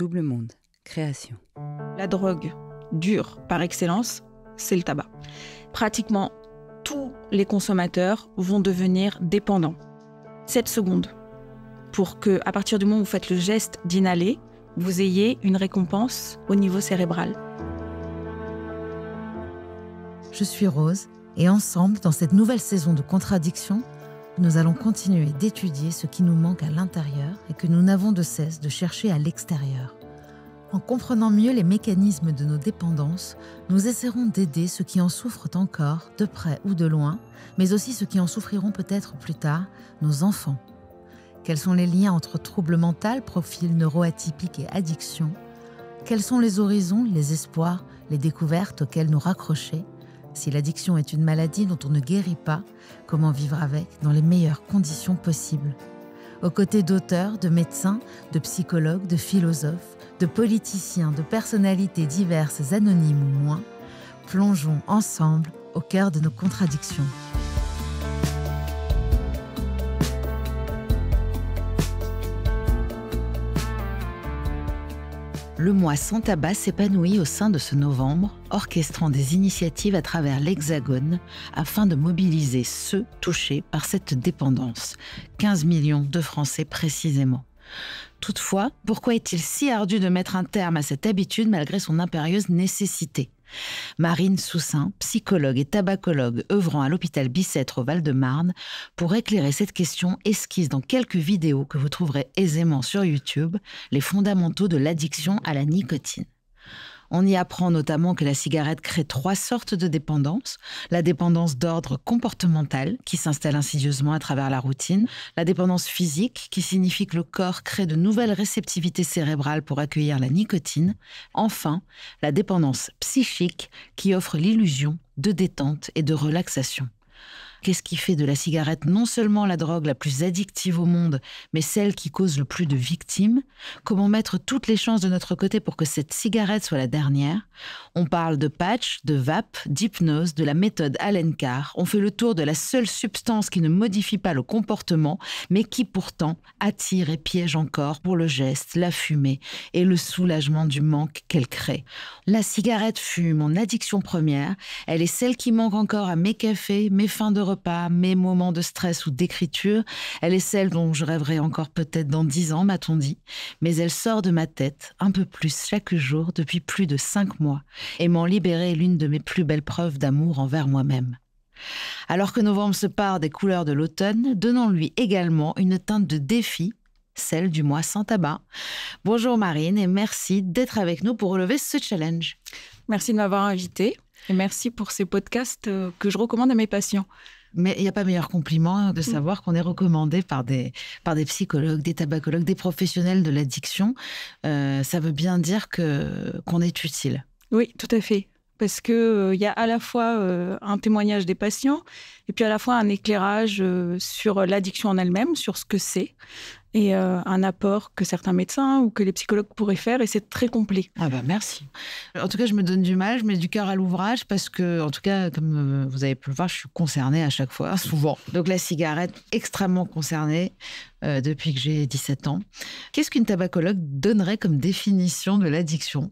Double Monde, création. La drogue dure par excellence, c'est le tabac. Pratiquement tous les consommateurs vont devenir dépendants. 7 secondes pour que, à partir du moment où vous faites le geste d'inhaler, vous ayez une récompense au niveau cérébral. Je suis Rose et ensemble, dans cette nouvelle saison de Contradiction, nous allons continuer d'étudier ce qui nous manque à l'intérieur et que nous n'avons de cesse de chercher à l'extérieur. En comprenant mieux les mécanismes de nos dépendances, nous essaierons d'aider ceux qui en souffrent encore, de près ou de loin, mais aussi ceux qui en souffriront peut-être plus tard, nos enfants. Quels sont les liens entre troubles mental, profil neuroatypique et addiction Quels sont les horizons, les espoirs, les découvertes auxquelles nous raccrocher si l'addiction est une maladie dont on ne guérit pas, comment vivre avec dans les meilleures conditions possibles Aux côtés d'auteurs, de médecins, de psychologues, de philosophes, de politiciens, de personnalités diverses, anonymes ou moins, plongeons ensemble au cœur de nos contradictions. le mois sans tabac s'épanouit au sein de ce novembre, orchestrant des initiatives à travers l'Hexagone afin de mobiliser ceux touchés par cette dépendance, 15 millions de Français précisément. Toutefois, pourquoi est-il si ardu de mettre un terme à cette habitude malgré son impérieuse nécessité Marine Soussaint, psychologue et tabacologue œuvrant à l'hôpital Bicêtre au Val-de-Marne, pour éclairer cette question, esquisse dans quelques vidéos que vous trouverez aisément sur YouTube les fondamentaux de l'addiction à la nicotine. On y apprend notamment que la cigarette crée trois sortes de dépendances. La dépendance d'ordre comportemental, qui s'installe insidieusement à travers la routine. La dépendance physique, qui signifie que le corps crée de nouvelles réceptivités cérébrales pour accueillir la nicotine. Enfin, la dépendance psychique, qui offre l'illusion de détente et de relaxation. Qu'est-ce qui fait de la cigarette non seulement la drogue la plus addictive au monde, mais celle qui cause le plus de victimes Comment mettre toutes les chances de notre côté pour que cette cigarette soit la dernière On parle de patch, de vape, d'hypnose, de la méthode Allen Carr. On fait le tour de la seule substance qui ne modifie pas le comportement, mais qui pourtant attire et piège encore pour le geste, la fumée et le soulagement du manque qu'elle crée. La cigarette fume mon addiction première. Elle est celle qui manque encore à mes cafés, mes fins de pas mes moments de stress ou d'écriture. Elle est celle dont je rêverai encore peut-être dans dix ans, m'a-t-on dit. Mais elle sort de ma tête un peu plus chaque jour depuis plus de cinq mois et m'en libérer l'une de mes plus belles preuves d'amour envers moi-même. Alors que novembre se part des couleurs de l'automne, donnons-lui également une teinte de défi, celle du mois sans tabac. Bonjour Marine et merci d'être avec nous pour relever ce challenge. Merci de m'avoir invité et merci pour ces podcasts euh, que je recommande à mes patients. Mais il n'y a pas meilleur compliment de mmh. savoir qu'on est recommandé par des, par des psychologues, des tabacologues, des professionnels de l'addiction. Euh, ça veut bien dire que qu'on est utile. Oui, tout à fait. Parce qu'il euh, y a à la fois euh, un témoignage des patients et puis à la fois un éclairage sur l'addiction en elle-même, sur ce que c'est, et euh, un apport que certains médecins ou que les psychologues pourraient faire et c'est très complet. Ah bah merci. En tout cas, je me donne du mal, je mets du cœur à l'ouvrage parce que, en tout cas, comme euh, vous avez pu le voir, je suis concernée à chaque fois, souvent. Donc la cigarette, extrêmement concernée euh, depuis que j'ai 17 ans. Qu'est-ce qu'une tabacologue donnerait comme définition de l'addiction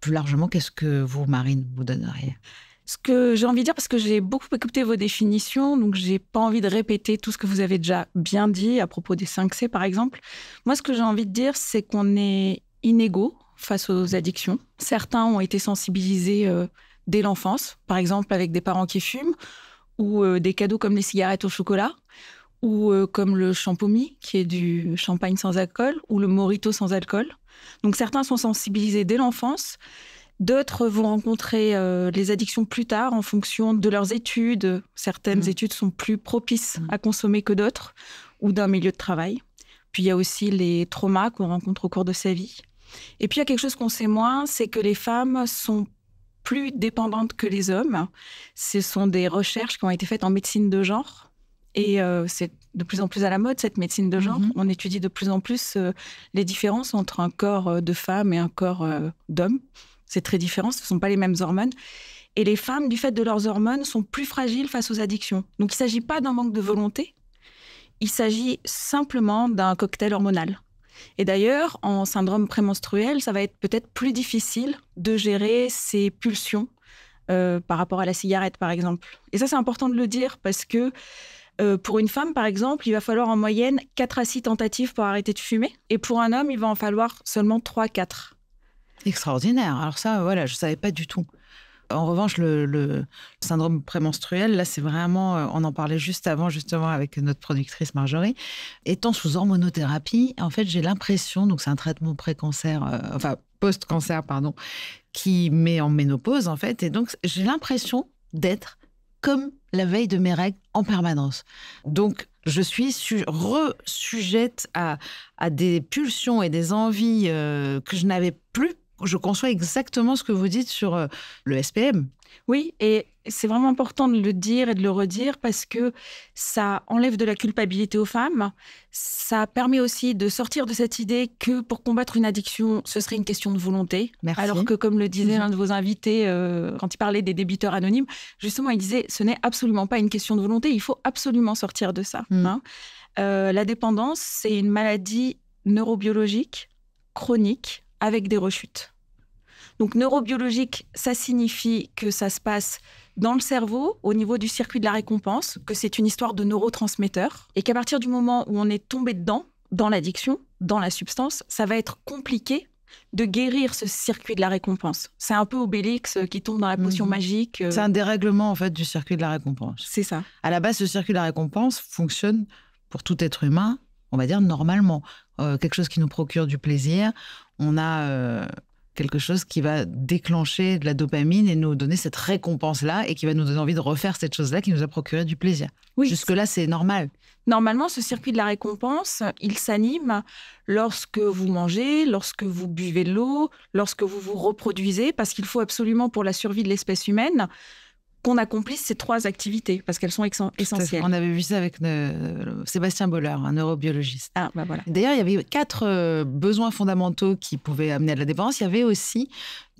Plus largement, qu'est-ce que vous, Marine, vous donneriez ce que j'ai envie de dire, parce que j'ai beaucoup écouté vos définitions, donc j'ai pas envie de répéter tout ce que vous avez déjà bien dit à propos des 5C, par exemple. Moi, ce que j'ai envie de dire, c'est qu'on est inégaux face aux addictions. Certains ont été sensibilisés euh, dès l'enfance, par exemple avec des parents qui fument, ou euh, des cadeaux comme les cigarettes au chocolat, ou euh, comme le champomy, qui est du champagne sans alcool, ou le morito sans alcool. Donc certains sont sensibilisés dès l'enfance, D'autres vont rencontrer euh, les addictions plus tard en fonction de leurs études. Certaines mm. études sont plus propices mm. à consommer que d'autres ou d'un milieu de travail. Puis il y a aussi les traumas qu'on rencontre au cours de sa vie. Et puis il y a quelque chose qu'on sait moins, c'est que les femmes sont plus dépendantes que les hommes. Ce sont des recherches qui ont été faites en médecine de genre. Et euh, c'est de plus en plus à la mode, cette médecine de genre. Mm-hmm. On étudie de plus en plus euh, les différences entre un corps de femme et un corps d'homme. C'est très différent, ce ne sont pas les mêmes hormones. Et les femmes, du fait de leurs hormones, sont plus fragiles face aux addictions. Donc il ne s'agit pas d'un manque de volonté, il s'agit simplement d'un cocktail hormonal. Et d'ailleurs, en syndrome prémenstruel, ça va être peut-être plus difficile de gérer ces pulsions euh, par rapport à la cigarette, par exemple. Et ça, c'est important de le dire parce que euh, pour une femme, par exemple, il va falloir en moyenne 4 à 6 tentatives pour arrêter de fumer. Et pour un homme, il va en falloir seulement 3 à 4. Extraordinaire. Alors ça, voilà, je ne savais pas du tout. En revanche, le, syndrome prémenstruel, là, c'est vraiment, euh, on en parlait juste avant, justement, avec notre productrice Marjorie. Étant sous hormonothérapie, en fait, j'ai l'impression, donc c'est un traitement pré-cancer, euh, enfin post-cancer, pardon, qui met en ménopause, en fait. Et donc, j'ai l'impression d'être comme la veille de mes règles en permanence. Donc, je suis resujette re-sujette à, des pulsions et des envies euh, que je n'avais plus je conçois exactement ce que vous dites sur euh, le SPM. Oui, et c'est vraiment important de le dire et de le redire parce que ça enlève de la culpabilité aux femmes. Ça permet aussi de sortir de cette idée que pour combattre une addiction, ce serait une question de volonté. Merci. Alors que, comme le disait l'un mhm. de vos invités euh, quand il parlait des débiteurs anonymes, justement, il disait ce n'est absolument pas une question de volonté. Il faut absolument sortir de ça. Mhm. Hein. Euh, la dépendance, c'est une maladie neurobiologique chronique avec des rechutes. Donc neurobiologique, ça signifie que ça se passe dans le cerveau au niveau du circuit de la récompense, que c'est une histoire de neurotransmetteurs et qu'à partir du moment où on est tombé dedans, dans l'addiction, dans la substance, ça va être compliqué de guérir ce circuit de la récompense. C'est un peu Obélix euh, qui tombe dans la potion mhm. magique. Euh. C'est un dérèglement en fait du circuit de la récompense. C'est ça. À la base, ce circuit de la récompense fonctionne pour tout être humain, on va dire normalement. Euh, quelque chose qui nous procure du plaisir, on a quelque chose qui va déclencher de la dopamine et nous donner cette récompense-là et qui va nous donner envie de refaire cette chose-là qui nous a procuré du plaisir. Jusque-là, c'est normal. Normalement, ce circuit de la récompense, il s'anime lorsque vous mangez, lorsque vous buvez de l'eau, lorsque vous vous reproduisez, parce qu'il faut absolument pour la survie de l'espèce humaine qu'on accomplisse ces trois activités parce qu'elles sont essentielles. On avait vu ça avec Sébastien Boller, un neurobiologiste. Ah, bah voilà. D'ailleurs, il y avait quatre euh, besoins fondamentaux qui pouvaient amener à la dépendance. Il y avait aussi,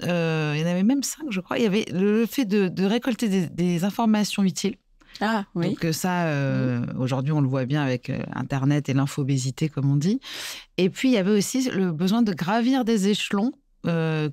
euh, il y en avait même cinq, je crois. Il y avait le fait de, récolter des, informations utiles. Ah, oui. Donc euh, ça, aujourd'hui, on le voit bien avec Internet et l'infobésité, comme on dit. Et puis, il y avait aussi le besoin de gravir des échelons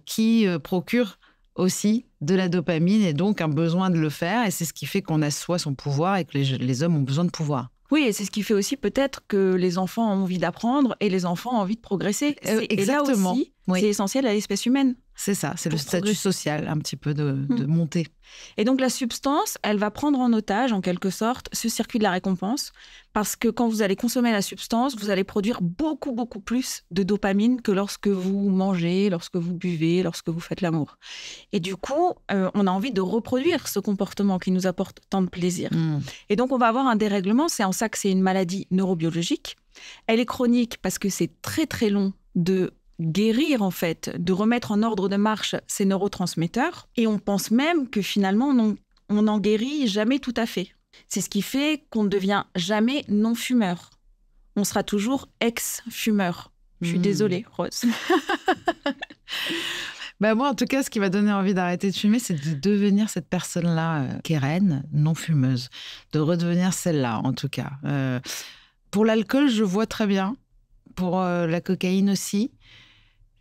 qui procurent aussi de la dopamine et donc un besoin de le faire. Et c'est ce qui fait qu'on a son pouvoir et que les, hommes ont besoin de pouvoir. Oui, et c'est ce qui fait aussi peut-être que les enfants ont envie d'apprendre et les enfants ont envie de progresser. exactement. Euh, et là aussi, c'est essentiel à l'espèce humaine. C'est ça, c'est le statut social un petit peu hmm. de, montée. Et donc la substance, elle va prendre en otage en quelque sorte ce circuit de la récompense, parce que quand vous allez consommer la substance, vous allez produire beaucoup, beaucoup plus de dopamine que lorsque vous mangez, lorsque vous buvez, lorsque vous faites l'amour. Et du coup, euh, on a envie de reproduire ce comportement qui nous apporte tant de plaisir. Hmm. Et donc on va avoir un dérèglement, c'est en ça que c'est une maladie neurobiologique. Elle est chronique parce que c'est très très long de guérir en fait, de remettre en ordre de marche ces neurotransmetteurs. Et on pense même que finalement, on n'en guérit jamais tout à fait. C'est ce qui fait qu'on ne devient jamais non-fumeur. On sera toujours ex-fumeur. Je suis hmm. désolée, Rose. Bah moi, en tout cas, ce qui m'a donné envie d'arrêter de fumer, c'est de devenir cette personne-là, euh, est reine non fumeuse. De redevenir celle-là, en tout cas. Euh, pour l'alcool, je vois très bien. Pour euh, la cocaïne aussi.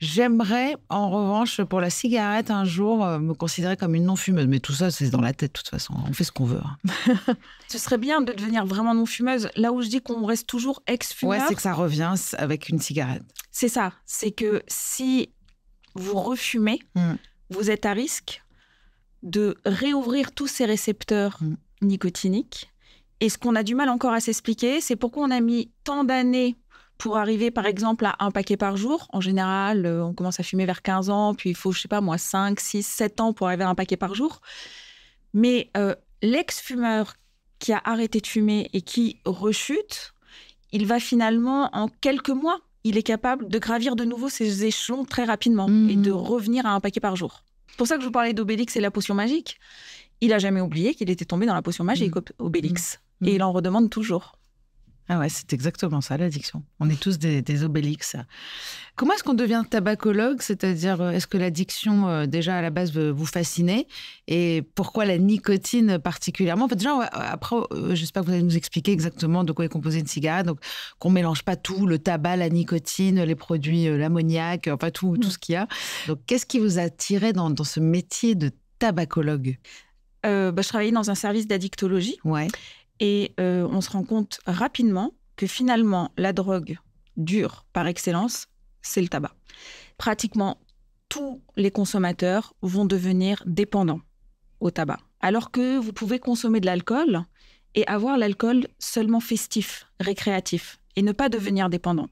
J'aimerais, en revanche, pour la cigarette, un jour euh, me considérer comme une non-fumeuse. Mais tout ça, c'est dans la tête, de toute façon. On fait ce qu'on veut. Hein. ce serait bien de devenir vraiment non-fumeuse. Là où je dis qu'on reste toujours ex-fumeur. Ouais, c'est que ça revient avec une cigarette. C'est ça. C'est que si vous refumez, mm. vous êtes à risque de réouvrir tous ces récepteurs mm. nicotiniques. Et ce qu'on a du mal encore à s'expliquer, c'est pourquoi on a mis tant d'années pour arriver par exemple à un paquet par jour, en général, euh, on commence à fumer vers 15 ans, puis il faut, je sais pas moi, 5, 6, 7 ans pour arriver à un paquet par jour. Mais euh, l'ex-fumeur qui a arrêté de fumer et qui rechute, il va finalement, en quelques mois, il est capable de gravir de nouveau ces échelons très rapidement et de mmh. revenir à un paquet par jour. C'est pour ça que je vous parlais d'Obélix et la potion magique. Il a jamais oublié qu'il était tombé dans la potion magique, mmh. Obélix. Mmh. Et il en redemande toujours. Ah ouais, c'est exactement ça l'addiction. On est tous des, des obélix. Comment est-ce qu'on devient tabacologue C'est-à-dire, euh, est-ce que l'addiction, euh, déjà à la base, vous fascinait Et pourquoi la nicotine particulièrement En fait, déjà, euh, après, j'espère que vous allez nous expliquer exactement de quoi est composée une cigarette. Donc, qu'on mélange pas tout, le tabac, la nicotine, les produits, l'ammoniac, enfin tout, tout mm. ce qu'il y a. Donc, qu'est-ce qui vous a attiré dans, ce métier de tabacologue bah, je travaillais dans un service d'addictologie. Ouais. Et euh, on se rend compte rapidement que finalement, la drogue dure par excellence, c'est le tabac. Pratiquement tous les consommateurs vont devenir dépendants au tabac. Alors que vous pouvez consommer de l'alcool et avoir l'alcool seulement festif, récréatif, et ne pas devenir dépendant.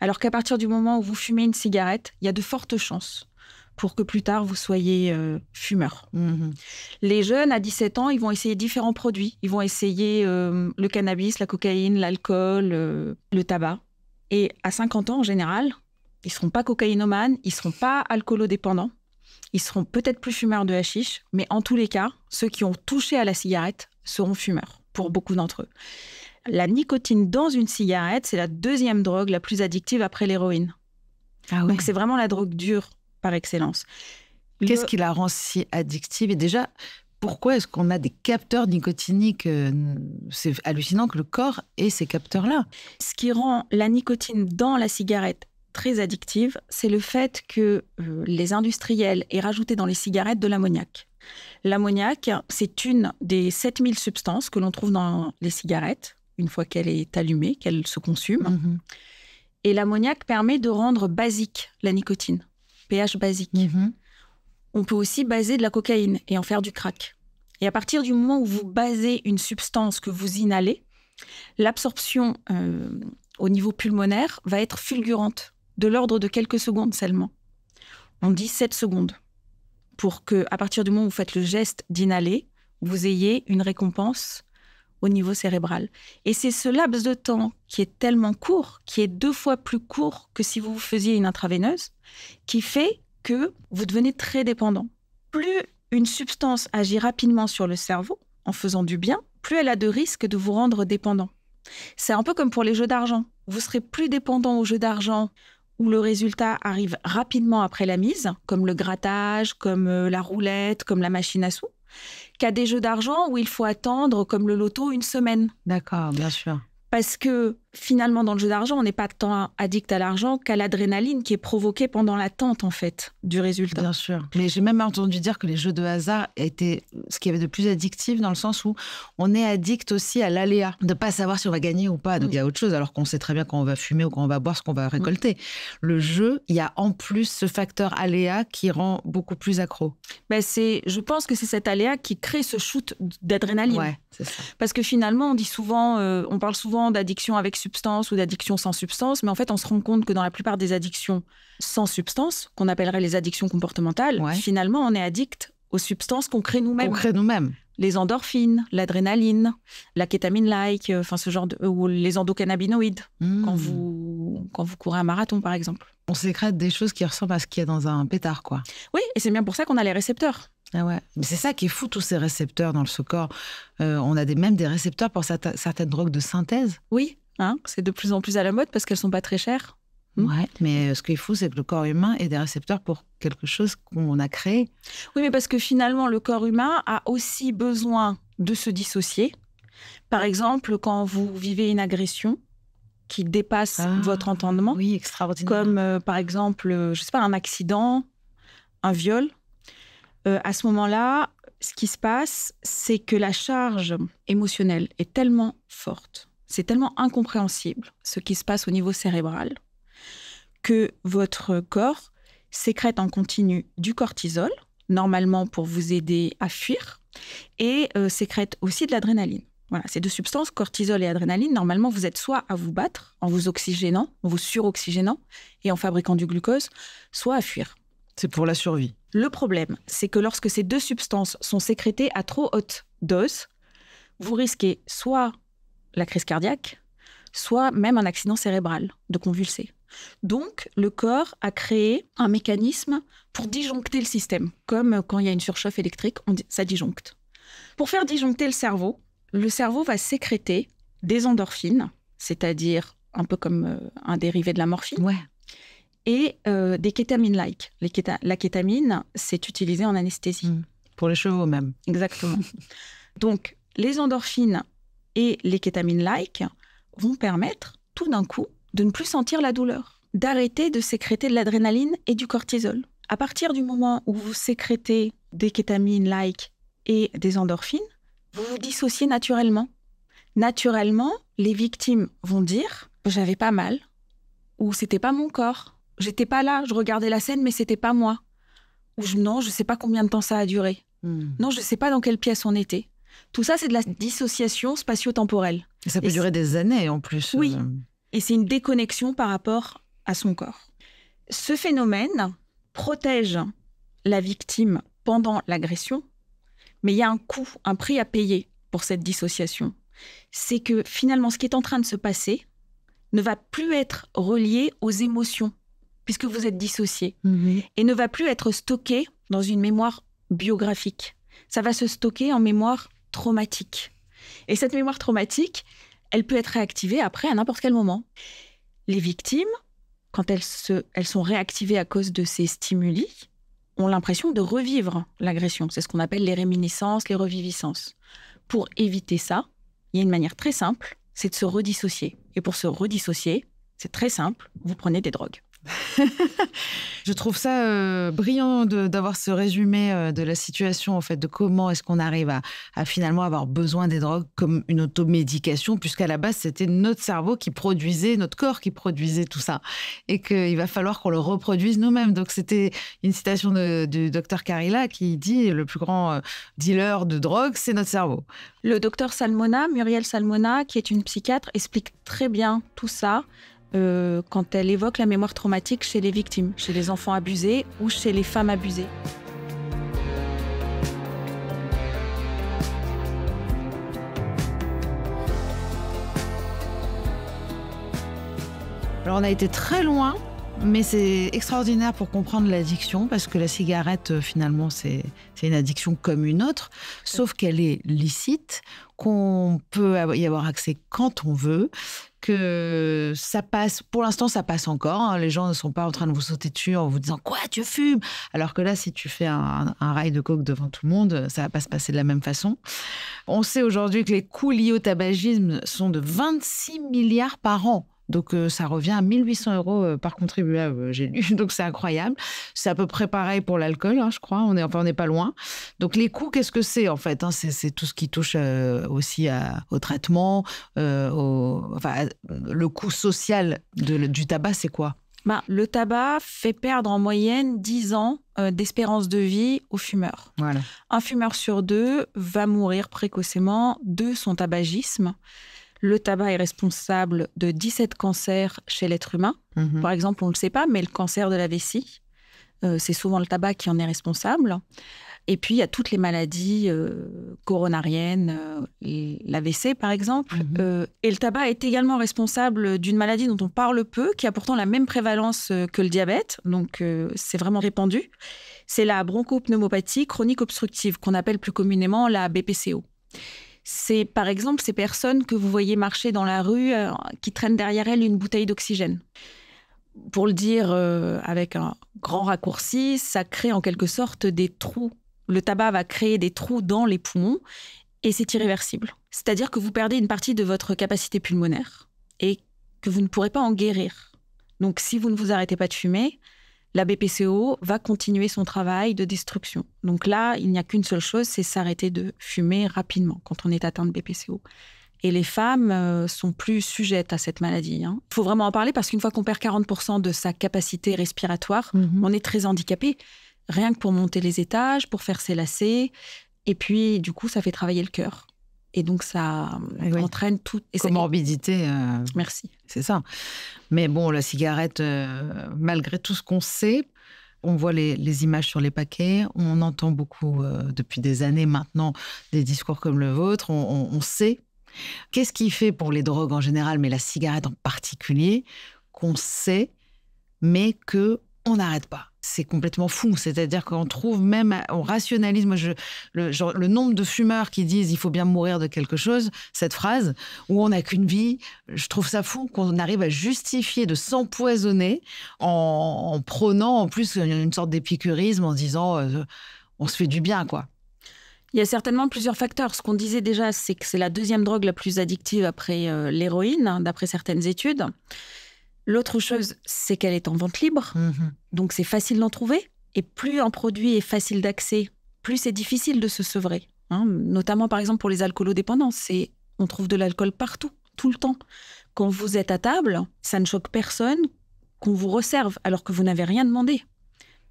Alors qu'à partir du moment où vous fumez une cigarette, il y a de fortes chances pour que plus tard vous soyez euh, fumeur. Mmh les jeunes à 17 ans, ils vont essayer différents produits. Ils vont essayer euh, le cannabis, la cocaïne, l'alcool, euh, le tabac. Et à 50 ans, en général, ils ne seront pas cocaïnomanes, ils ne seront pas alcoolodépendants. Ils seront peut-être plus fumeurs de hashish, mais en tous les cas, ceux qui ont touché à la cigarette seront fumeurs pour beaucoup d'entre eux. La nicotine dans une cigarette, c'est la deuxième drogue la plus addictive après l'héroïne. Ah Donc c'est vraiment la drogue dure par excellence. Qu'est-ce qui la rend si addictive Et déjà, pourquoi est-ce qu'on a des capteurs nicotiniques euh, C'est hallucinant que le corps ait ces capteurs-là. Ce qui rend la nicotine dans la cigarette très addictive, c'est le fait que euh, les industriels aient rajouté dans les cigarettes de l'ammoniac. L'ammoniac, c'est une des 7000 substances que l'on trouve dans les cigarettes, une fois qu'elle est allumée, qu'elle se consume. Mmh et l'ammoniac permet de rendre basique la nicotine basique. Mhm. On peut aussi baser de la cocaïne et en faire du crack. Et à partir du moment où vous basez une substance que vous inhalez, l'absorption euh, au niveau pulmonaire va être fulgurante, de l'ordre de quelques secondes seulement. On dit 7 secondes pour que, à partir du moment où vous faites le geste d'inhaler, vous ayez une récompense au niveau cérébral. Et c'est ce laps de temps qui est tellement court, qui est deux fois plus court que si vous faisiez une intraveineuse, qui fait que vous devenez très dépendant. Plus une substance agit rapidement sur le cerveau, en faisant du bien, plus elle a de risques de vous rendre dépendant. C'est un peu comme pour les jeux d'argent. Vous serez plus dépendant aux jeux d'argent où le résultat arrive rapidement après la mise, comme le grattage, comme euh, la roulette, comme la machine à sous, qu'à des jeux d'argent où il faut attendre, comme le loto, une semaine. D'accord, bien sûr. Parce que finalement, dans le jeu d'argent, on n'est pas tant addict à l'argent qu'à l'adrénaline qui est provoquée pendant l'attente, en fait, du résultat. Bien sûr. Mais j'ai même entendu dire que les jeux de hasard étaient ce qui y avait de plus addictif dans le sens où on est addict aussi à l'aléa, de ne pas savoir si on va gagner ou pas. Donc il y a autre chose, alors qu'on sait très bien quand on va fumer ou quand on va boire ce qu'on va récolter. Le jeu, il y a en plus ce facteur aléa qui rend beaucoup plus accro. Ben c'est, je pense que c'est cet aléa qui crée ce shoot d'adrénaline. Ouais, c'est ça. Parce que finalement, on dit souvent, euh, on parle souvent d'addiction avec substance ou d'addiction sans substance, mais en fait, on se rend compte que dans la plupart des addictions sans substance, qu'on appellerait les addictions comportementales, finalement, on est addict aux substances qu'on crée nous-mêmes. crée nous-mêmes. Les endorphines, l'adrénaline, la kétamine-like, euh, enfin ce genre de, ou les endocannabinoïdes hmm. quand vous quand vous courez un marathon par exemple. On sécrète des choses qui ressemblent à ce qu'il y a dans un pétard quoi. Oui, et c'est bien pour ça qu'on a les récepteurs. Ah ouais. Mais c'est ça qui est fou, tous ces récepteurs dans le corps. Euh, on a des, même des récepteurs pour certaines drogues de synthèse. Oui, Hein, c'est de plus en plus à la mode parce qu'elles sont pas très chères. Hmm. Ouais, mais euh, ce qu'il faut, c'est que le corps humain ait des récepteurs pour quelque chose qu'on a créé. Oui, mais parce que finalement, le corps humain a aussi besoin de se dissocier. Par exemple, quand vous vivez une agression qui dépasse ah, votre entendement, oui, extraordinaire. comme euh, par exemple, euh, je sais pas, un accident, un viol, à ce moment-là, ce qui se passe, c'est que la charge émotionnelle est tellement forte c'est tellement incompréhensible ce qui se passe au niveau cérébral que votre corps sécrète en continu du cortisol, normalement pour vous aider à fuir, et euh, sécrète aussi de l'adrénaline. Voilà, ces deux substances, cortisol et adrénaline, normalement, vous êtes soit à vous battre en vous oxygénant, en vous suroxygénant et en fabriquant du glucose, soit à fuir. C'est pour la survie. Le problème, c'est que lorsque ces deux substances sont sécrétées à trop haute dose, vous risquez soit la crise cardiaque, soit même un accident cérébral de convulser. Donc, le corps a créé un mécanisme pour disjoncter le système, comme quand il y a une surchauffe électrique, on ça disjoncte. Pour faire disjoncter le cerveau, le cerveau va sécréter des endorphines, c'est-à-dire un peu comme euh, un dérivé de la morphine, ouais. et euh, des kétamines-like. la kétamine, c'est utilisé en anesthésie. Hmm. Pour les chevaux même. Exactement. Donc, les endorphines et les kétamines-like vont permettre tout d'un coup de ne plus sentir la douleur, d'arrêter de sécréter de l'adrénaline et du cortisol. À partir du moment où vous sécrétez des kétamines-like et des endorphines, vous vous dissociez naturellement. Naturellement, les victimes vont dire j'avais pas mal ou c'était pas mon corps, j'étais pas là, je regardais la scène mais c'était pas moi. Ou non, je sais pas combien de temps ça a duré. Hmm. Non, je sais pas dans quelle pièce on était. Tout ça, c'est de la dissociation spatio-temporelle. ça peut durer des années en plus. Oui. Euh. Et c'est une déconnexion par rapport à son corps. Ce phénomène protège la victime pendant l'agression, mais il y a un coût, un prix à payer pour cette dissociation. C'est que finalement, ce qui est en train de se passer ne va plus être relié aux émotions, puisque vous êtes dissocié, mhm. et ne va plus être stocké dans une mémoire biographique. Ça va se stocker en mémoire traumatique. Et cette mémoire traumatique, elle peut être réactivée après à n'importe quel moment. Les victimes, quand elles, se, elles sont réactivées à cause de ces stimuli, ont l'impression de revivre l'agression. C'est ce qu'on appelle les réminiscences, les reviviscences. Pour éviter ça, il y a une manière très simple, c'est de se redissocier. Et pour se redissocier, c'est très simple, vous prenez des drogues. je trouve ça euh, brillant d'avoir ce résumé euh, de la situation, en fait, de comment est-ce qu'on arrive à, finalement avoir besoin des drogues comme une automédication, puisqu'à la base, c'était notre cerveau qui produisait, notre corps qui produisait tout ça, et qu'il va falloir qu'on le reproduise nous-mêmes. Donc, c'était une citation du docteur Carilla qui dit le plus grand euh, dealer de drogue, c'est notre cerveau. Le docteur Salmona, Muriel Salmona, qui est une psychiatre, explique très bien tout ça. Euh, quand elle évoque la mémoire traumatique chez les victimes, chez les enfants abusés ou chez les femmes abusées. Alors on a été très loin, mais c'est extraordinaire pour comprendre l'addiction, parce que la cigarette, euh, finalement, c'est une addiction comme une autre, sauf qu'elle est licite, qu'on peut y avoir accès quand on veut, que ça passe, pour l'instant, ça passe encore. Hein. Les gens ne sont pas en train de vous sauter dessus en vous disant Quoi, tu fumes Alors que là, si tu fais un, un rail de coke devant tout le monde, ça va pas se passer de la même façon. On sait aujourd'hui que les coûts liés au tabagisme sont de 26 milliards par an. Donc euh, ça revient à 1800 euros euh, par contribuable, euh, j'ai lu. Donc c'est incroyable. C'est à peu près pareil pour l'alcool, hein, je crois. On est enfin on n'est pas loin. Donc les coûts, qu'est-ce que c'est en fait hein? c'est, tout ce qui touche aussi au traitement, enfin, le coût social du tabac, c'est quoi bah, le tabac fait perdre en moyenne 10 ans d'espérance de vie aux fumeurs. Un fumeur sur deux va mourir précocement de son tabagisme le tabac est responsable de 17 cancers chez l'être humain. Mhm. Par exemple, on ne le sait pas, mais le cancer de la vessie, euh, c'est souvent le tabac qui en est responsable. Et puis, il y a toutes les maladies euh, coronariennes, euh, la l'AVC par exemple. Mhm. et le tabac est également responsable d'une maladie dont on parle peu, qui a pourtant la même prévalence que le diabète. Donc, c'est vraiment répandu. C'est la bronchopneumopathie chronique obstructive, qu'on appelle plus communément la BPCO c'est par exemple ces personnes que vous voyez marcher dans la rue euh, qui traînent derrière elles une bouteille d'oxygène. Pour le dire euh, avec un grand raccourci, ça crée en quelque sorte des trous. Le tabac va créer des trous dans les poumons et c'est irréversible. C'est-à-dire que vous perdez une partie de votre capacité pulmonaire et que vous ne pourrez pas en guérir. Donc si vous ne vous arrêtez pas de fumer, la BPCO va continuer son travail de destruction. Donc là, il n'y a qu'une seule chose, c'est s'arrêter de fumer rapidement quand on est atteint de BPCO. Et les femmes euh, sont plus sujettes à cette maladie. Il hein. faut vraiment en parler parce qu'une fois qu'on perd 40% de sa capacité respiratoire, mhm. on est très handicapé. Rien que pour monter les étages, pour faire ses lacets. Et puis, du coup, ça fait travailler le cœur. Et donc, ça ah entraîne toute comorbidité. morbidité euh, Merci. C'est ça. Mais bon, la cigarette, euh, malgré tout ce qu'on sait, on voit les, images sur les paquets, on entend beaucoup euh, depuis des années maintenant des discours comme le vôtre, on, sait. Qu'est-ce qui fait pour les drogues en général, mais la cigarette en particulier, qu'on sait, mais que on n'arrête pas c'est complètement fou. C'est-à-dire qu'on trouve même, on rationalise, le, nombre de fumeurs qui disent il faut bien mourir de quelque chose, cette phrase, où on n'a qu'une vie, je trouve ça fou qu'on arrive à justifier de s'empoisonner en, prônant en plus une sorte d'épicurisme en disant euh, on se fait du bien, quoi. Il y a certainement plusieurs facteurs. Ce qu'on disait déjà, c'est que c'est la deuxième drogue la plus addictive après euh, l'héroïne, hein, d'après certaines études. L'autre chose, c'est qu'elle est en vente libre, mhm. donc c'est facile d'en trouver. Et plus un produit est facile d'accès, plus c'est difficile de se sevrer. Hein. notamment par exemple pour les alcoolodépendants, c'est on trouve de l'alcool partout, tout le temps. Quand vous êtes à table, ça ne choque personne qu'on vous reserve alors que vous n'avez rien demandé.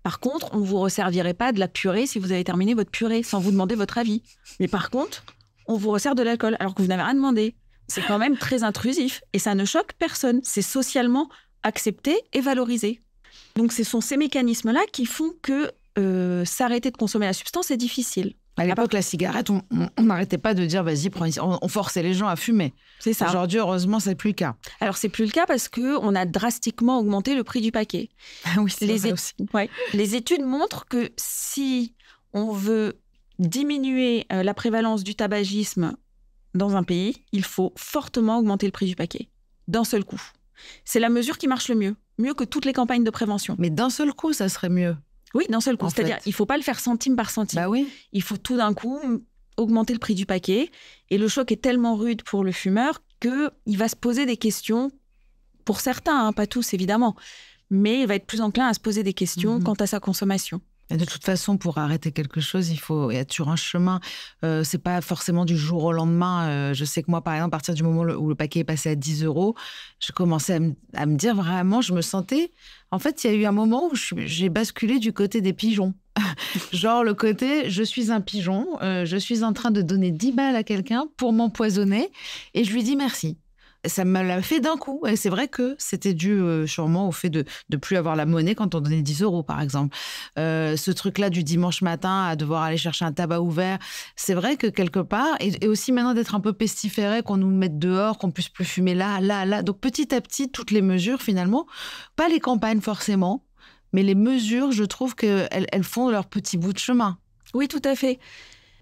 Par contre, on ne vous resservirait pas de la purée si vous avez terminé votre purée sans vous demander votre avis. Mais par contre, on vous resserre de l'alcool alors que vous n'avez rien demandé c'est quand même très intrusif et ça ne choque personne. C'est socialement accepté et valorisé. Donc ce sont ces mécanismes-là qui font que euh, s'arrêter de consommer la substance est difficile. À l'époque, la cigarette, on n'arrêtait pas de dire vas-y, prends, on, on, forçait les gens à fumer. C'est ça. Aujourd'hui, heureusement, c'est plus le cas. Alors, c'est plus le cas parce qu'on a drastiquement augmenté le prix du paquet. Ah oui, c'est aussi. les études montrent que si on veut diminuer euh, la prévalence du tabagisme dans un pays, il faut fortement augmenter le prix du paquet, d'un seul coup. C'est la mesure qui marche le mieux, mieux que toutes les campagnes de prévention. Mais d'un seul coup, ça serait mieux. Oui, d'un seul coup. C'est-à-dire, il faut pas le faire centime par centime. Bah oui. Il faut tout d'un coup augmenter le prix du paquet. Et le choc est tellement rude pour le fumeur qu'il va se poser des questions, pour certains, hein, pas tous évidemment, mais il va être plus enclin à se poser des questions mhm. quant à sa consommation de toute façon, pour arrêter quelque chose, il faut être sur un chemin. Euh, c'est pas forcément du jour au lendemain. Euh, je sais que moi, par exemple, à partir du moment où le paquet est passé à 10 euros, je commençais à, me dire vraiment, je me sentais. En fait, il y a eu un moment où j'ai basculé du côté des pigeons. Genre le côté, je suis un pigeon, euh, je suis en train de donner 10 balles à quelqu'un pour m'empoisonner, et je lui dis merci ça me l'a fait d'un coup. Et c'est vrai que c'était dû euh, sûrement au fait de ne plus avoir la monnaie quand on donnait 10 euros, par exemple. Euh, ce truc-là du dimanche matin à devoir aller chercher un tabac ouvert, c'est vrai que quelque part, et, aussi maintenant d'être un peu pestiféré, qu'on nous mette dehors, qu'on puisse plus fumer là, là, là. Donc petit à petit, toutes les mesures finalement, pas les campagnes forcément, mais les mesures, je trouve qu'elles elles font leur petit bout de chemin. Oui, tout à fait.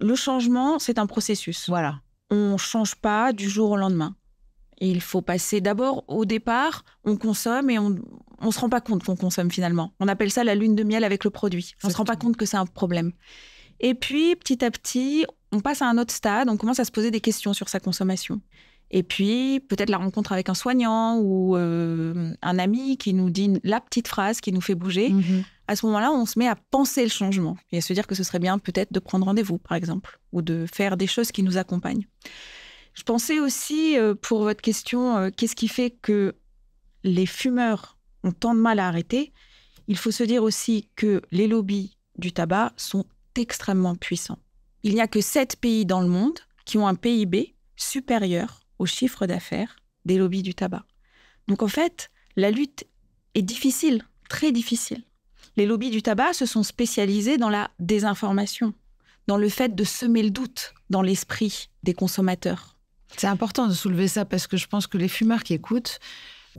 Le changement, c'est un processus. Voilà. On ne change pas du jour au lendemain il faut passer d'abord au départ, on consomme et on ne se rend pas compte qu'on consomme finalement. On appelle ça la lune de miel avec le produit. On ne se rend pas compte que c'est un problème. Et puis, petit à petit, on passe à un autre stade, on commence à se poser des questions sur sa consommation. Et puis, peut-être la rencontre avec un soignant ou euh, un ami qui nous dit la petite phrase qui nous fait bouger. Mm-hmm. À ce moment-là, on se met à penser le changement et à se dire que ce serait bien peut-être de prendre rendez-vous, par exemple, ou de faire des choses qui nous accompagnent. Je pensais aussi, euh, pour votre question, euh, qu'est-ce qui fait que les fumeurs ont tant de mal à arrêter Il faut se dire aussi que les lobbies du tabac sont extrêmement puissants. Il n'y a que sept pays dans le monde qui ont un PIB supérieur au chiffre d'affaires des lobbies du tabac. Donc en fait, la lutte est difficile, très difficile. Les lobbies du tabac se sont spécialisés dans la désinformation, dans le fait de semer le doute dans l'esprit des consommateurs c'est important de soulever ça parce que je pense que les fumeurs qui écoutent,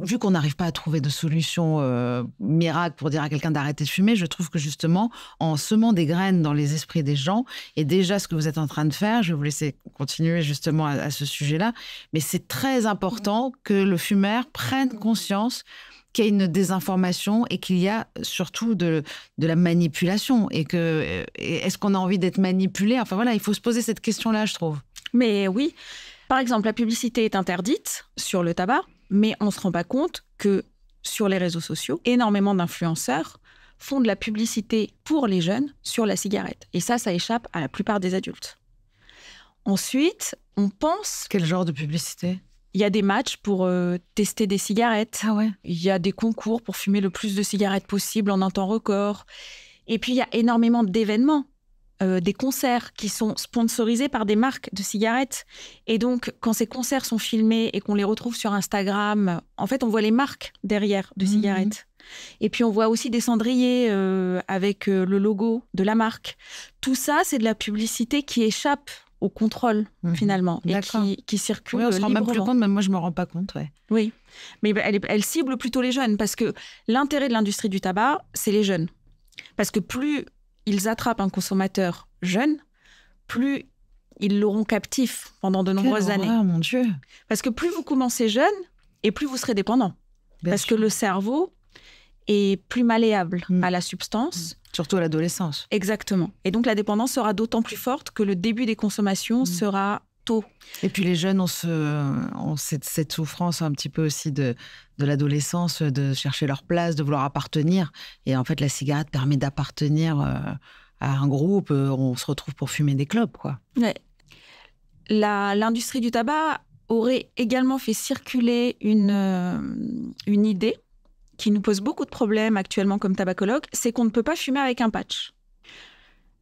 vu qu'on n'arrive pas à trouver de solution euh, miracle pour dire à quelqu'un d'arrêter de fumer, je trouve que justement, en semant des graines dans les esprits des gens, et déjà ce que vous êtes en train de faire, je vais vous laisser continuer justement à, ce sujet-là, mais c'est très important que le fumeur prenne conscience qu'il y a une désinformation et qu'il y a surtout de, de, la manipulation et que est-ce qu'on a envie d'être manipulé Enfin voilà, il faut se poser cette question-là, je trouve. Mais oui, par exemple, la publicité est interdite sur le tabac, mais on ne se rend pas compte que sur les réseaux sociaux, énormément d'influenceurs font de la publicité pour les jeunes sur la cigarette. Et ça, ça échappe à la plupart des adultes. Ensuite, on pense... Quel genre de publicité il y a des matchs pour euh, tester des cigarettes. Ah ouais. Il y a des concours pour fumer le plus de cigarettes possible en un temps record. Et puis, il y a énormément d'événements euh, des concerts qui sont sponsorisés par des marques de cigarettes. Et donc, quand ces concerts sont filmés et qu'on les retrouve sur Instagram, en fait, on voit les marques derrière de mhm. cigarettes. Et puis on voit aussi des cendriers euh, avec euh, le logo de la marque. Tout ça, c'est de la publicité qui échappe au contrôle mhm. finalement et qui, qui circule. Oui, on se rend même plus compte, même moi je me rends pas compte. Oui, mais bah, elle, elle cible plutôt les jeunes parce que l'intérêt de l'industrie du tabac, c'est les jeunes. Parce que plus ils attrapent un consommateur jeune, plus ils l'auront captif pendant de nombreuses années. mon Dieu Parce que plus vous commencez jeune, et plus vous serez dépendant. parce que le cerveau est plus malléable mm. à la substance. Mm. Surtout à l'adolescence. Exactement. Et donc la dépendance sera d'autant plus forte que le début des consommations mm. sera tôt. Et puis les jeunes ont, cette, souffrance un petit peu aussi de, de l'adolescence, de chercher leur place, de vouloir appartenir. Et en fait, la cigarette permet d'appartenir euh, à un groupe. Euh, on se retrouve pour fumer des clopes, quoi. Ouais. L'industrie du tabac aurait également fait circuler une, euh, une idée qui nous pose beaucoup de problèmes actuellement comme tabacologue, c'est qu'on ne peut pas fumer avec un patch.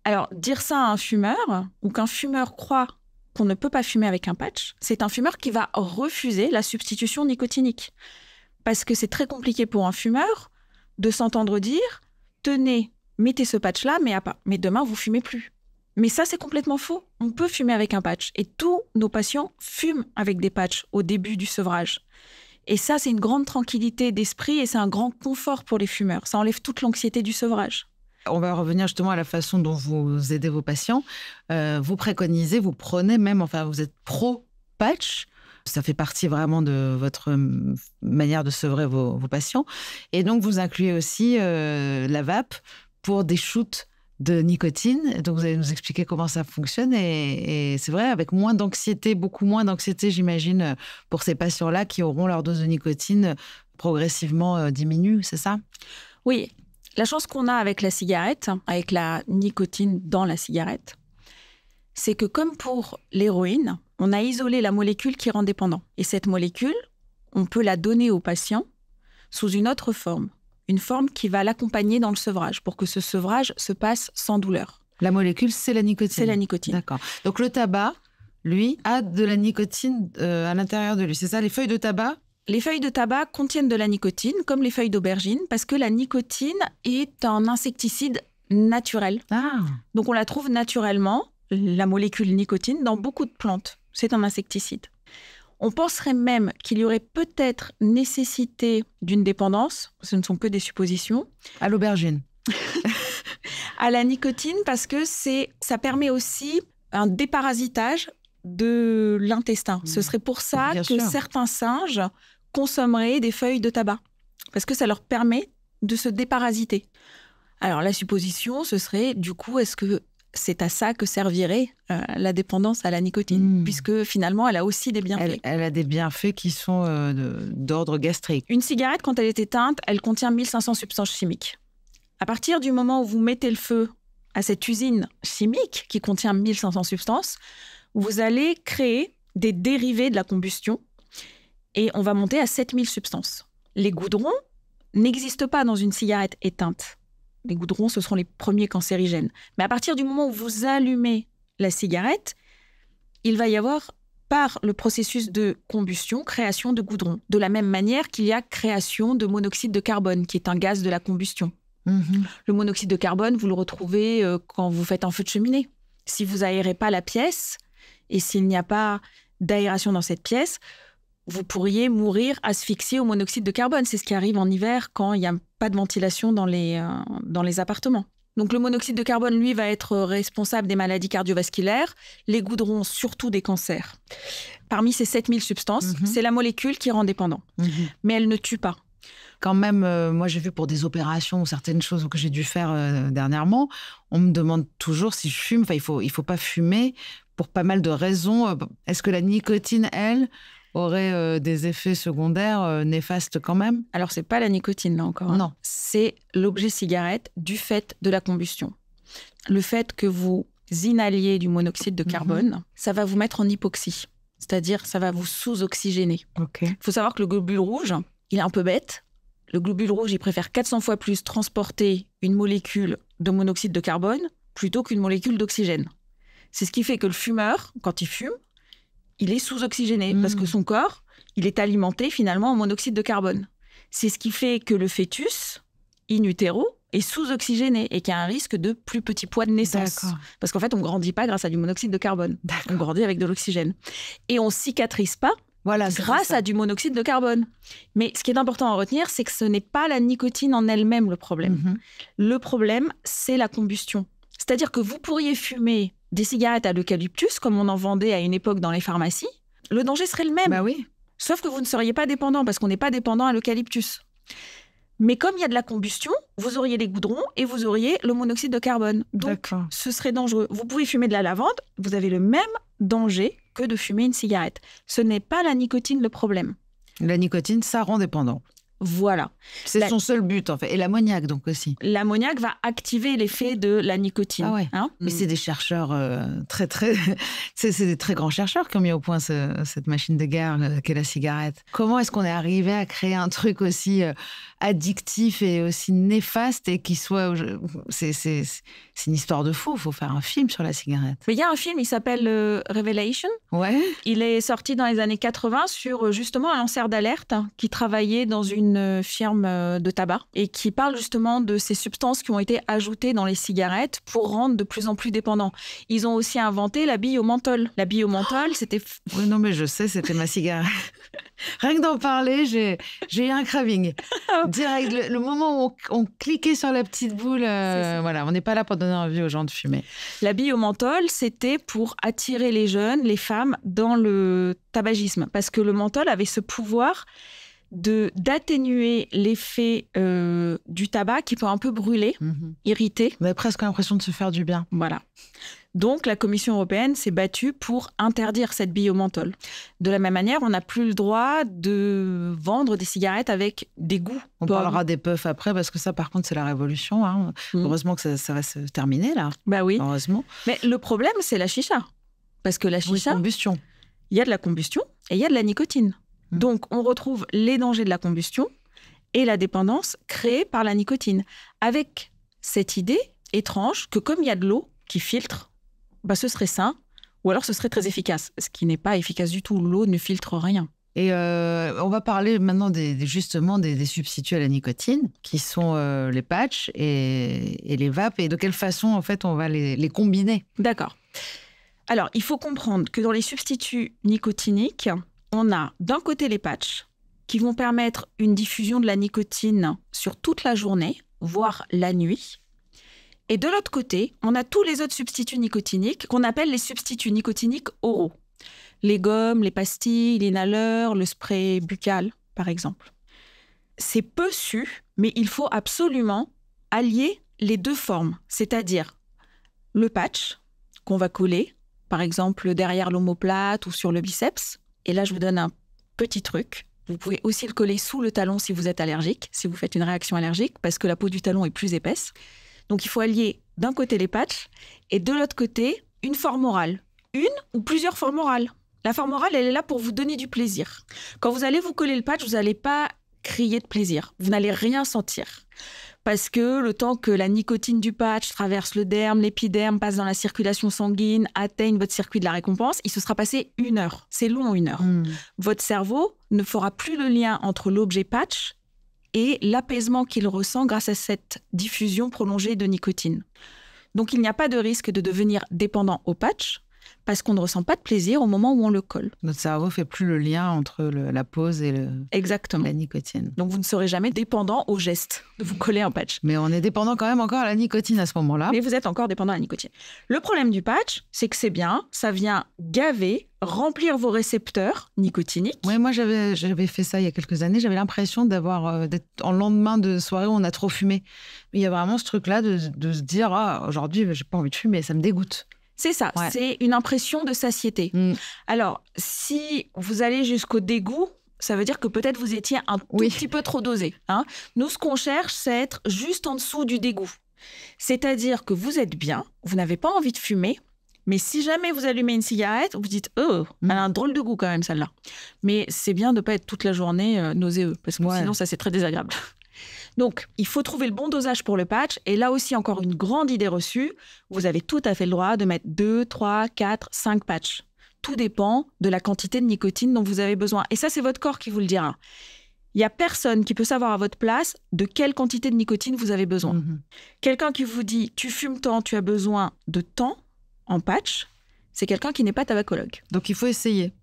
Alors, dire ça à un fumeur, ou qu'un fumeur croit qu'on ne peut pas fumer avec un patch, c'est un fumeur qui va refuser la substitution nicotinique. Parce que c'est très compliqué pour un fumeur de s'entendre dire tenez, mettez ce patch-là, mais, demain, vous fumez plus. Mais ça, c'est complètement faux. On peut fumer avec un patch. Et tous nos patients fument avec des patchs au début du sevrage. Et ça, c'est une grande tranquillité d'esprit et c'est un grand confort pour les fumeurs. Ça enlève toute l'anxiété du sevrage. On va revenir justement à la façon dont vous aidez vos patients. Euh, vous préconisez, vous prenez même, enfin, vous êtes pro-patch. Ça fait partie vraiment de votre euh, manière de sevrer vos, patients. Et donc, vous incluez aussi euh, la vape pour des shoots de nicotine. Donc, vous allez nous expliquer comment ça fonctionne. Et, et c'est vrai, avec moins d'anxiété, beaucoup moins d'anxiété, j'imagine, pour ces patients-là qui auront leur dose de nicotine progressivement diminue, c'est ça Oui, la chance qu'on a avec la cigarette, avec la nicotine dans la cigarette, c'est que comme pour l'héroïne, on a isolé la molécule qui rend dépendant. Et cette molécule, on peut la donner au patient sous une autre forme, une forme qui va l'accompagner dans le sevrage pour que ce sevrage se passe sans douleur. La molécule, c'est la nicotine. C'est la nicotine. D'accord. Donc le tabac, lui, a de la nicotine euh, à l'intérieur de lui. C'est ça, les feuilles de tabac les feuilles de tabac contiennent de la nicotine, comme les feuilles d'aubergine, parce que la nicotine est un insecticide naturel. Ah. Donc on la trouve naturellement, la molécule nicotine, dans beaucoup de plantes. C'est un insecticide. On penserait même qu'il y aurait peut-être nécessité d'une dépendance, ce ne sont que des suppositions. À l'aubergine. à la nicotine, parce que c'est, ça permet aussi un déparasitage de l'intestin. Ce hmm. serait pour ça que certains singes consommeraient des feuilles de tabac, parce que ça leur permet de se déparasiter. Alors la supposition, ce serait du coup, est-ce que c'est à ça que servirait euh, la dépendance à la nicotine, hmm. puisque finalement, elle a aussi des bienfaits. Elle, a des bienfaits qui sont euh, d'ordre gastrique. Une cigarette, quand elle est éteinte, elle contient 1500 substances chimiques. À partir du moment où vous mettez le feu à cette usine chimique qui contient 1500 substances, vous allez créer des dérivés de la combustion et on va monter à 7000 substances. Les goudrons n'existent pas dans une cigarette éteinte. Les goudrons, ce seront les premiers cancérigènes. Mais à partir du moment où vous allumez la cigarette, il va y avoir par le processus de combustion, création de goudrons. De la même manière qu'il y a création de monoxyde de carbone, qui est un gaz de la combustion. Mhm. Le monoxyde de carbone, vous le retrouvez euh, quand vous faites un feu de cheminée. Si vous aérez pas la pièce et s'il n'y a pas d'aération dans cette pièce, vous pourriez mourir asphyxié au monoxyde de carbone. C'est ce qui arrive en hiver quand il n'y a pas de ventilation dans les, euh, dans les appartements. Donc le monoxyde de carbone, lui, va être responsable des maladies cardiovasculaires, les goudrons, surtout des cancers. Parmi ces 7000 substances, mhm. c'est la molécule qui rend dépendant. Mhm. Mais elle ne tue pas. Quand même, euh, moi j'ai vu pour des opérations ou certaines choses que j'ai dû faire euh, dernièrement, on me demande toujours si je fume. Enfin, il ne faut, il faut pas fumer pour pas mal de raisons. Est-ce que la nicotine, elle, aurait euh, des effets secondaires euh, néfastes quand même Alors, c'est pas la nicotine, là encore. Hein. Non. C'est l'objet cigarette du fait de la combustion. Le fait que vous inhaliez du monoxyde de mhm. carbone, ça va vous mettre en hypoxie. C'est-à-dire, ça va vous sous-oxygéner. Il faut savoir que le globule rouge, il est un peu bête. Le globule rouge, il préfère 400 fois plus transporter une molécule de monoxyde de carbone plutôt qu'une molécule d'oxygène. C'est ce qui fait que le fumeur, quand il fume, il est sous-oxygéné parce que mm. son corps, il est alimenté finalement en monoxyde de carbone. C'est ce qui fait que le fœtus, in utero, est sous-oxygéné et qu'il y a un risque de plus petit poids de naissance. Parce qu'en fait, on ne grandit pas grâce à du monoxyde de carbone. On grandit avec de l'oxygène. Et on cicatrise pas voilà, grâce à du monoxyde de carbone. Mais ce qui est important à retenir, c'est que ce n'est pas la nicotine en elle-même le problème. Mhm. Le problème, c'est la combustion. C'est-à-dire que vous pourriez fumer des cigarettes à l'eucalyptus, comme on en vendait à une époque dans les pharmacies, le danger serait le même. Bah oui. Sauf que vous ne seriez pas dépendant, parce qu'on n'est pas dépendant à l'eucalyptus. Mais comme il y a de la combustion, vous auriez les goudrons et vous auriez le monoxyde de carbone. Donc, ce serait dangereux. Vous pouvez fumer de la lavande, vous avez le même danger que de fumer une cigarette. Ce n'est pas la nicotine le problème. La nicotine, ça rend dépendant. Voilà. C'est son seul but en fait. Et l'ammoniac donc aussi. L'ammoniac va activer l'effet de la nicotine. Ah hein. Mais c'est des chercheurs euh, très très, c'est des très grands chercheurs qui ont mis au point cette machine de guerre qu'est la cigarette. Comment est-ce qu'on est arrivé à créer un truc aussi euh, addictif et aussi néfaste et qui soit, c'est une histoire de fou. Il faut faire un film sur la cigarette. Il y a un film, il s'appelle euh, Revelation. Ouais. Il est sorti dans les années 80 sur justement un lanceur d'alerte hein, qui travaillait dans une une firme euh, de tabac et qui parle justement de ces substances qui ont été ajoutées dans les cigarettes pour rendre de plus en plus dépendants. Ils ont aussi inventé la bille au menthol. La bille au menthol, c'était... non, mais je sais, c'était ma cigarette. Rien que d'en parler, j'ai eu un craving. Ah. Direct, le, moment où on, cliquait sur la petite boule, euh, voilà, on n'est pas là pour donner envie aux gens de fumer. La bille au menthol, c'était pour attirer les jeunes, les femmes, dans le tabagisme, parce que le menthol avait ce pouvoir de d'atténuer l'effet euh, du tabac qui peut un peu brûler, mhm. irriter. On a presque l'impression de se faire du bien. Voilà. Donc la Commission européenne s'est battue pour interdire cette bille menthol. De la même manière, on n'a plus le droit de vendre des cigarettes avec des goûts. On parlera des puffs après parce que ça, par contre, c'est la révolution. Hein. Mm. Heureusement que ça, va se terminer là. Bah oui. Heureusement. Mais le problème, c'est la chicha, parce que la chicha. combustion. Il y a de la combustion et il y a de la nicotine. Mm. Donc, on retrouve les dangers de la combustion et la dépendance créée par la nicotine, avec cette idée étrange que comme il y a de l'eau qui filtre, bah, ce serait sain, ou alors ce serait très efficace, ce qui n'est pas efficace du tout. L'eau ne filtre rien. Et euh, on va parler maintenant justement des, substituts à la nicotine, qui sont euh, les patchs et, les vapes, et de quelle façon en fait on va les combiner. D'accord. Alors, il faut comprendre que dans les substituts nicotiniques, on a d'un côté les patchs qui vont permettre une diffusion de la nicotine sur toute la journée, voire la nuit. Et de l'autre côté, on a tous les autres substituts nicotiniques qu'on appelle les substituts nicotiniques oraux. Les gommes, les pastilles, les l'inhaleur, le spray buccal, par exemple. C'est peu su, mais il faut absolument allier les deux formes, c'est-à-dire le patch qu'on va coller, par exemple derrière l'omoplate ou sur le biceps, et là, je vous donne un petit truc. Vous pouvez aussi le coller sous le talon si vous êtes allergique, si vous faites une réaction allergique, parce que la peau du talon est plus épaisse. Donc il faut allier d'un côté les patchs et de l'autre côté une forme orale. Une ou plusieurs formes orales. La forme orale, elle est là pour vous donner du plaisir. Quand vous allez vous coller le patch, vous n'allez pas crier de plaisir. Vous n'allez rien sentir parce que le temps que la nicotine du patch traverse le derme, l'épiderme, passe dans la circulation sanguine, atteigne votre circuit de la récompense, il se sera passé une heure. C'est long, une heure. Hmm. Votre cerveau ne fera plus le lien entre l'objet patch et l'apaisement qu'il ressent grâce à cette diffusion prolongée de nicotine. Donc il n'y a pas de risque de devenir dépendant au patch, parce qu'on ne ressent pas de plaisir au moment où on le colle. Notre cerveau fait plus le lien entre la pose et Exactement. la nicotine. Donc vous ne serez jamais dépendant au geste de vous coller un patch. Mais on est dépendant quand même encore à la nicotine à ce moment-là. Mais vous êtes encore dépendant à la nicotine. Le problème du patch, c'est que c'est bien, ça vient gaver remplir vos récepteurs nicotiniques. Oui, moi j'avais fait ça il y a quelques années. J'avais l'impression d'avoir euh, d'être en lendemain de soirée où on a trop fumé. Il y a vraiment ce truc là de, de se dire ah aujourd'hui j'ai pas envie de fumer, ça me dégoûte. C'est ça, c'est une impression de satiété. Mm. Alors, si vous allez jusqu'au dégoût, ça veut dire que peut-être vous étiez un tout petit peu trop dosé. Hein. Nous, ce qu'on cherche, c'est être juste en dessous du dégoût. C'est-à-dire que vous êtes bien, vous n'avez pas envie de fumer, mais si jamais vous allumez une cigarette, vous dites Oh, mm. elle a un drôle de goût quand même celle-là. Mais c'est bien de ne pas être toute la journée euh, nauséeux, parce que sinon ça c'est très désagréable. Donc, il faut trouver le bon dosage pour le patch. Et là aussi, encore une grande idée reçue, vous avez tout à fait le droit de mettre 2, 3, 4, 5 patchs. Tout dépend de la quantité de nicotine dont vous avez besoin. Et ça, c'est votre corps qui vous le dira. Il n'y a personne qui peut savoir à votre place de quelle quantité de nicotine vous avez besoin. Mhm. Quelqu'un qui vous dit tu fumes tant, tu as besoin de tant en patch, c'est quelqu'un qui n'est pas tabacologue. Donc il faut essayer.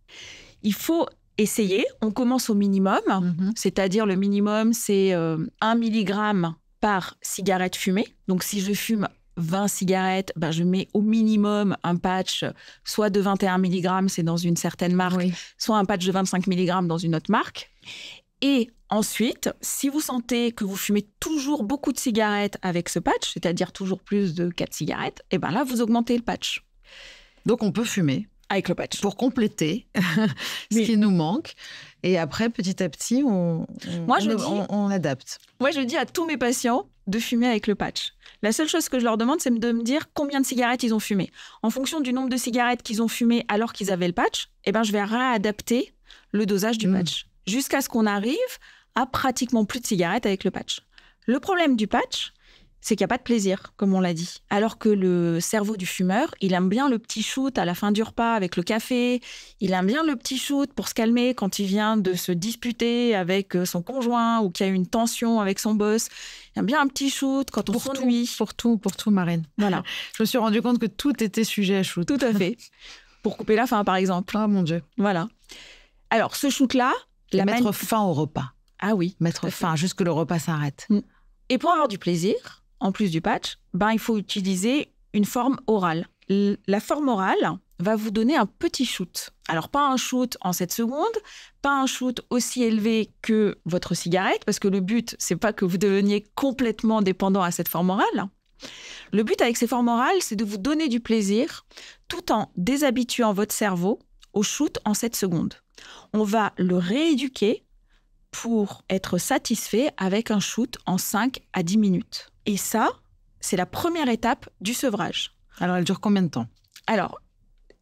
Il faut essayer. On commence au minimum, mhm. c'est-à-dire le minimum, c'est 1 euh, mg par cigarette fumée. Donc si je fume 20 cigarettes, ben, je mets au minimum un patch, soit de 21 mg, c'est dans une certaine marque, soit un patch de 25 mg dans une autre marque. Et ensuite, si vous sentez que vous fumez toujours beaucoup de cigarettes avec ce patch, c'est-à-dire toujours plus de 4 cigarettes, et eh ben là, vous augmentez le patch. Donc on peut fumer avec le patch. Pour compléter ce qui nous manque. Et après, petit à petit, on, je adapte. Moi, je dis à tous mes patients de fumer avec le patch. La seule chose que je leur demande, c'est de me dire combien de cigarettes ils ont fumé. En fonction du nombre de cigarettes qu'ils ont fumé alors qu'ils avaient le patch, eh ben, je vais réadapter le dosage du mm. patch. Jusqu'à ce qu'on arrive à pratiquement plus de cigarettes avec le patch. Le problème du patch, c'est qu'il n'y a pas de plaisir, comme on l'a dit. Alors que le cerveau du fumeur, il aime bien le petit shoot à la fin du repas avec le café, il aime bien le petit shoot pour se calmer quand il vient de se disputer avec euh, son conjoint ou qu'il y a une tension avec son boss. Il aime bien un petit shoot quand on pour s'ennuie. Pour tout, pour tout, Marine. Voilà. Je me suis rendu compte que tout était sujet à shoot. Tout à fait. pour couper la faim, par exemple. Ah mon Dieu. Voilà. Alors, ce shoot-là... La mettre fin au repas. Ah oui. Mettre fin, juste que le repas s'arrête. Mm. Et pour avoir du plaisir, en plus du patch, ben, il faut utiliser une forme orale. la forme orale va vous donner un petit shoot. Alors pas un shoot en 7 secondes, pas un shoot aussi élevé que votre cigarette, parce que le but, c'est pas que vous deveniez complètement dépendant à cette forme orale. Le but avec ces formes orales, c'est de vous donner du plaisir tout en déshabituant votre cerveau au shoot en 7 secondes. On va le rééduquer pour être satisfait avec un shoot en 5 à 10 minutes. Et ça, c'est la première étape du sevrage. Alors, elle dure combien de temps Alors,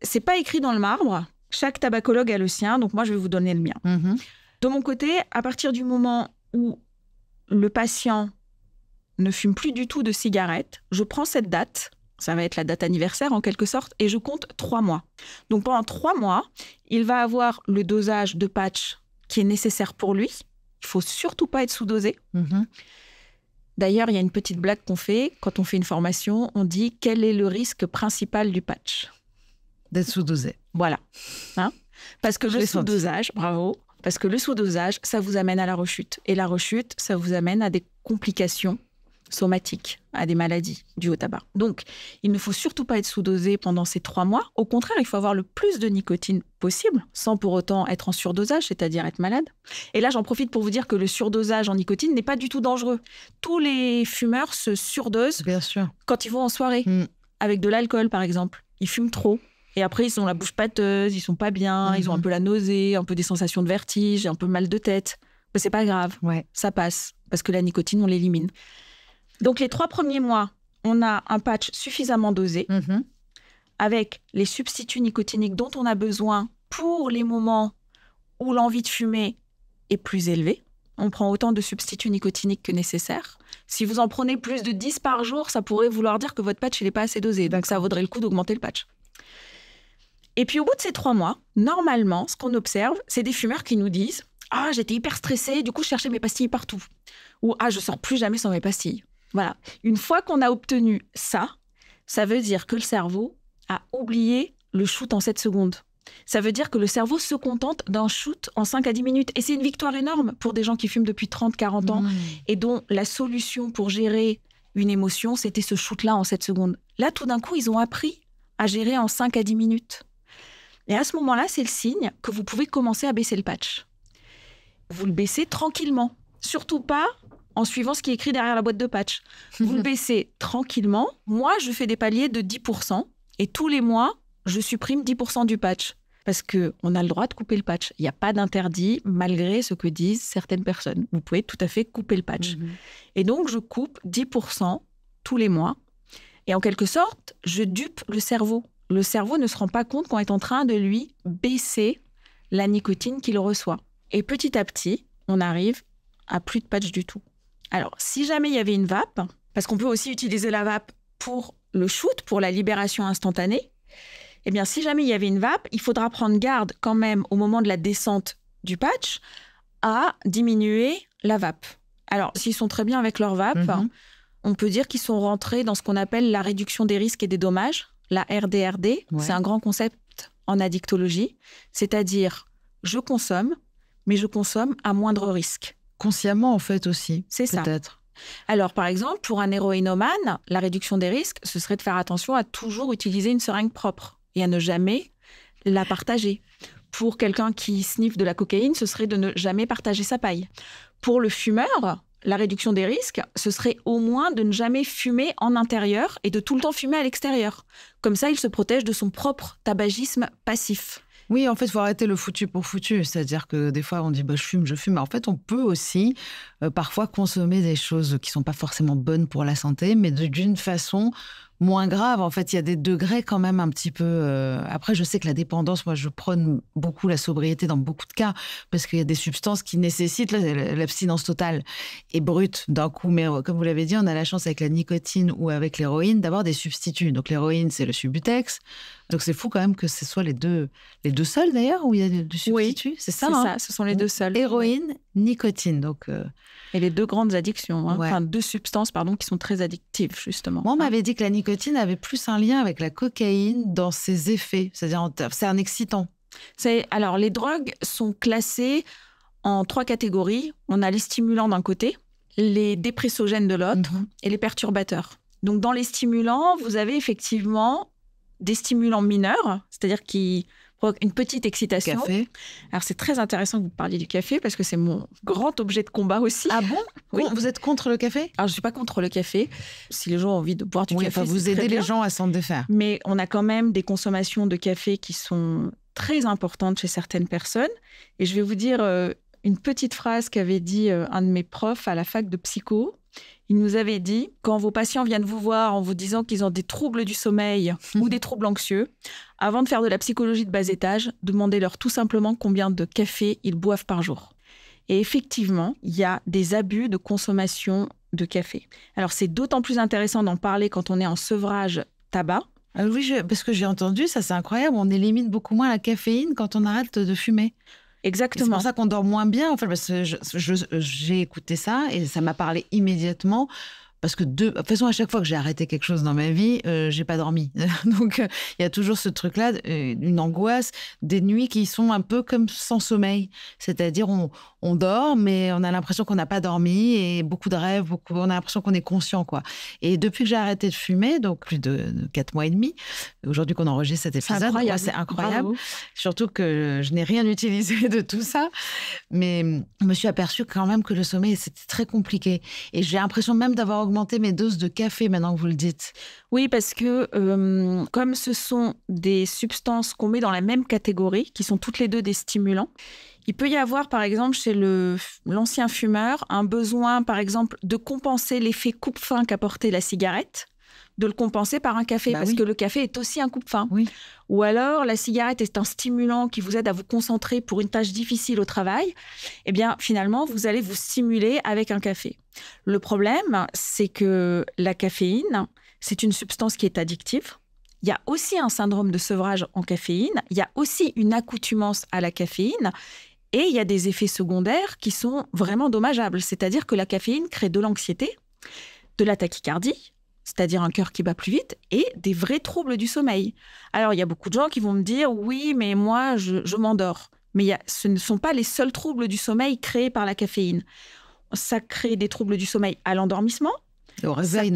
c'est pas écrit dans le marbre. Chaque tabacologue a le sien, donc moi, je vais vous donner le mien. Mhm. De mon côté, à partir du moment où le patient ne fume plus du tout de cigarette, je prends cette date, ça va être la date anniversaire en quelque sorte, et je compte trois mois. Donc pendant trois mois, il va avoir le dosage de patch qui est nécessaire pour lui. Il faut surtout pas être sous-dosé. Mhm. D'ailleurs, il y a une petite blague qu'on fait quand on fait une formation. On dit quel est le risque principal du patch D'être sous-dosé. Voilà. Hein Parce que le sous-dosage, bravo. Parce que le sous-dosage, ça vous amène à la rechute. Et la rechute, ça vous amène à des complications somatiques, à des maladies dues au tabac. Donc, il ne faut surtout pas être sous-dosé pendant ces trois mois. Au contraire, il faut avoir le plus de nicotine possible, sans pour autant être en surdosage, c'est-à-dire être malade. Et là, j'en profite pour vous dire que le surdosage en nicotine n'est pas du tout dangereux. Tous les fumeurs se surdosent Bien sûr. quand ils vont en soirée, hmm. avec de l'alcool par exemple. Ils fument trop. Et après, ils ont la bouche pâteuse, ils sont pas bien, hmm. ils ont un peu la nausée, un peu des sensations de vertige, un peu mal de tête. Mais c'est pas grave, ouais. ça passe, parce que la nicotine, on l'élimine. Donc les trois premiers mois, on a un patch suffisamment dosé mhm. avec les substituts nicotiniques dont on a besoin pour les moments où l'envie de fumer est plus élevée. On prend autant de substituts nicotiniques que nécessaire. Si vous en prenez plus de 10 par jour, ça pourrait vouloir dire que votre patch n'est pas assez dosé. Donc ça vaudrait le coup d'augmenter le patch. Et puis au bout de ces trois mois, normalement, ce qu'on observe, c'est des fumeurs qui nous disent Ah, j'étais hyper stressée, du coup je cherchais mes pastilles partout. Ou Ah, je sors plus jamais sans mes pastilles. Voilà. Une fois qu'on a obtenu ça, ça veut dire que le cerveau a oublié le shoot en 7 secondes. Ça veut dire que le cerveau se contente d'un shoot en 5 à 10 minutes. Et c'est une victoire énorme pour des gens qui fument depuis 30, 40 ans mmh. et dont la solution pour gérer une émotion, c'était ce shoot-là en 7 secondes. Là, tout d'un coup, ils ont appris à gérer en 5 à 10 minutes. Et à ce moment-là, c'est le signe que vous pouvez commencer à baisser le patch. Vous le baissez tranquillement. Surtout pas en suivant ce qui est écrit derrière la boîte de patch. Vous le baissez tranquillement. Moi, je fais des paliers de 10% et tous les mois, je supprime 10% du patch parce que on a le droit de couper le patch. Il n'y a pas d'interdit malgré ce que disent certaines personnes. Vous pouvez tout à fait couper le patch. Mhm. Et donc, je coupe 10% tous les mois. Et en quelque sorte, je dupe le cerveau. Le cerveau ne se rend pas compte qu'on est en train de lui baisser la nicotine qu'il reçoit. Et petit à petit, on arrive à plus de patch du tout. Alors, si jamais il y avait une vape, parce qu'on peut aussi utiliser la vape pour le shoot, pour la libération instantanée, eh bien, si jamais il y avait une vape, il faudra prendre garde quand même au moment de la descente du patch à diminuer la vape. Alors, s'ils sont très bien avec leur vape, mhm. on peut dire qu'ils sont rentrés dans ce qu'on appelle la réduction des risques et des dommages, la RDRD. C'est un grand concept en addictologie, c'est-à-dire je consomme, mais je consomme à moindre risque consciemment en fait aussi. C'est ça. Peut-être. Alors, par exemple, pour un héroïnomane, la réduction des risques, ce serait de faire attention à toujours utiliser une seringue propre et à ne jamais la partager. Pour quelqu'un qui sniffe de la cocaïne, ce serait de ne jamais partager sa paille. Pour le fumeur, la réduction des risques, ce serait au moins de ne jamais fumer en intérieur et de tout le temps fumer à l'extérieur. Comme ça, il se protège de son propre tabagisme passif. Oui, en fait, il faut arrêter le foutu pour foutu. C'est-à-dire que des fois, on dit bah, je fume, je fume. Mais en fait, on peut aussi euh, parfois consommer des choses qui ne sont pas forcément bonnes pour la santé, mais d'une façon moins grave. En fait, il y a des degrés quand même un petit peu. Euh, après, je sais que la dépendance, moi, je prône beaucoup la sobriété dans beaucoup de cas, parce qu'il y a des substances qui nécessitent l'abstinence totale et brute d'un coup. Mais comme vous l'avez dit, on a la chance avec la nicotine ou avec l'héroïne d'avoir des substituts. Donc l'héroïne, c'est le subutex. Donc c'est fou quand même que ce soit les deux, les deux seuls d'ailleurs où il y a du substitut. c'est ça. C'est hein ça. Ce sont les deux seuls. Héroïne, nicotine. Donc euh, et les deux grandes addictions. Hein. Enfin deux substances pardon qui sont très addictives justement. Moi on hein. m'avait dit que la nicotine avait plus un lien avec la cocaïne dans ses effets. C'est-à-dire c'est un excitant. C'est alors les drogues sont classées en trois catégories. On a les stimulants d'un côté, les dépressogènes de l'autre mhm. et les perturbateurs. Donc dans les stimulants, vous avez effectivement des stimulants mineurs, c'est-à-dire qui provoquent une petite excitation. Café. Alors c'est très intéressant que vous parliez du café parce que c'est mon grand objet de combat aussi. Ah bon Vous êtes contre le café Alors je suis pas contre le café. Si les gens ont envie de boire du café, vous aidez les gens à s'en défaire. Mais on a quand même des consommations de café qui sont très importantes chez certaines personnes. Et je vais vous dire euh, une petite phrase qu'avait dit euh, un de mes profs à la fac de psycho il nous avait dit, quand vos patients viennent vous voir en vous disant qu'ils ont des troubles du sommeil ou des troubles anxieux, avant de faire de la psychologie de bas étage, demandez-leur tout simplement combien de café ils boivent par jour. Et effectivement, il y a des abus de consommation de café. Alors c'est d'autant plus intéressant d'en parler quand on est en sevrage tabac. Ah oui, parce que j'ai entendu, ça c'est incroyable, on élimine beaucoup moins la caféine quand on arrête de fumer. Exactement. C'est pour ça qu'on dort moins bien, en fait, parce que j'ai écouté ça et ça m'a parlé immédiatement parce que de, toute façon, à chaque fois que j'ai arrêté quelque chose dans ma vie, je euh, j'ai pas dormi. Donc, euh, il y a toujours ce truc-là, euh, une angoisse, des nuits qui sont un peu comme sans sommeil. C'est-à-dire, on, on, dort, mais on a l'impression qu'on n'a pas dormi et beaucoup de rêves, beaucoup, on a l'impression qu'on est conscient, quoi. Et depuis que j'ai arrêté de fumer, donc plus de, quatre 4 mois et demi, aujourd'hui qu'on enregistre cet épisode, c'est incroyable. Surtout que je n'ai rien utilisé de tout ça, mais je me suis aperçue quand même que le sommeil, c'était très compliqué. Et j'ai l'impression même d'avoir augmenter mes doses de café maintenant que vous le dites. Oui, parce que euh, comme ce sont des substances qu'on met dans la même catégorie, qui sont toutes les deux des stimulants, il peut y avoir, par exemple, chez l'ancien fumeur, un besoin, par exemple, de compenser l'effet coupe-fin qu'apportait la cigarette de le compenser par un café, bah parce que le café est aussi un coupe-faim. Oui. Ou alors, la cigarette est un stimulant qui vous aide à vous concentrer pour une tâche difficile au travail. Eh bien, finalement, vous allez vous stimuler avec un café. Le problème, c'est que la caféine, c'est une substance qui est addictive. Il y a aussi un syndrome de sevrage en caféine. Il y a aussi une accoutumance à la caféine. Et il y a des effets secondaires qui sont vraiment dommageables. C'est-à-dire que la caféine crée de l'anxiété, de la tachycardie, c'est-à-dire un cœur qui bat plus vite, et des vrais troubles du sommeil. Alors, il y a beaucoup de gens qui vont me dire, oui, mais moi, je, m'endors. Mais ce ne sont pas les seuls troubles du sommeil créés par la caféine. Ça crée des troubles du sommeil à l'endormissement. Au réveil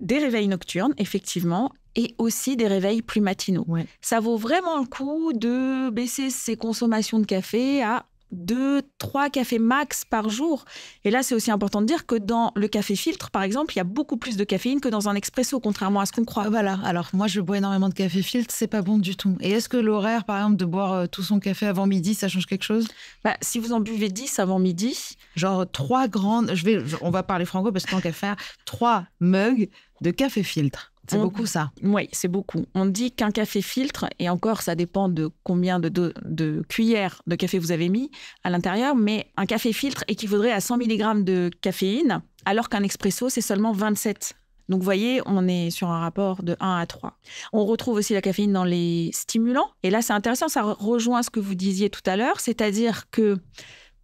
Des réveils nocturnes, effectivement, et aussi des réveils plus matinaux. Ça vaut vraiment le coup de baisser ses consommations de café à deux, trois cafés max par jour. Et là, c'est aussi important de dire que dans le café filtre, par exemple, il y a beaucoup plus de caféine que dans un expresso, contrairement à ce qu'on croit. Voilà. Alors, moi, je bois énormément de café filtre, c'est pas bon du tout. Et est-ce que l'horaire, par exemple, de boire euh, tout son café avant midi, ça change quelque chose bah, Si vous en buvez 10 avant midi. Genre trois grandes. Je vais, on va parler franco parce que a qu'à faire, trois mugs de café filtre. C'est beaucoup ça. Oui, c'est beaucoup. On dit qu'un café filtre, et encore ça dépend de combien de, cuillères de café vous avez mis à l'intérieur, mais un café filtre équivaudrait à 100 mg de caféine, alors qu'un expresso, c'est seulement 27 donc, vous voyez, on est sur un rapport de 1 à 3. On retrouve aussi la caféine dans les stimulants. Et là, c'est intéressant, ça rejoint ce que vous disiez tout à l'heure, c'est-à-dire que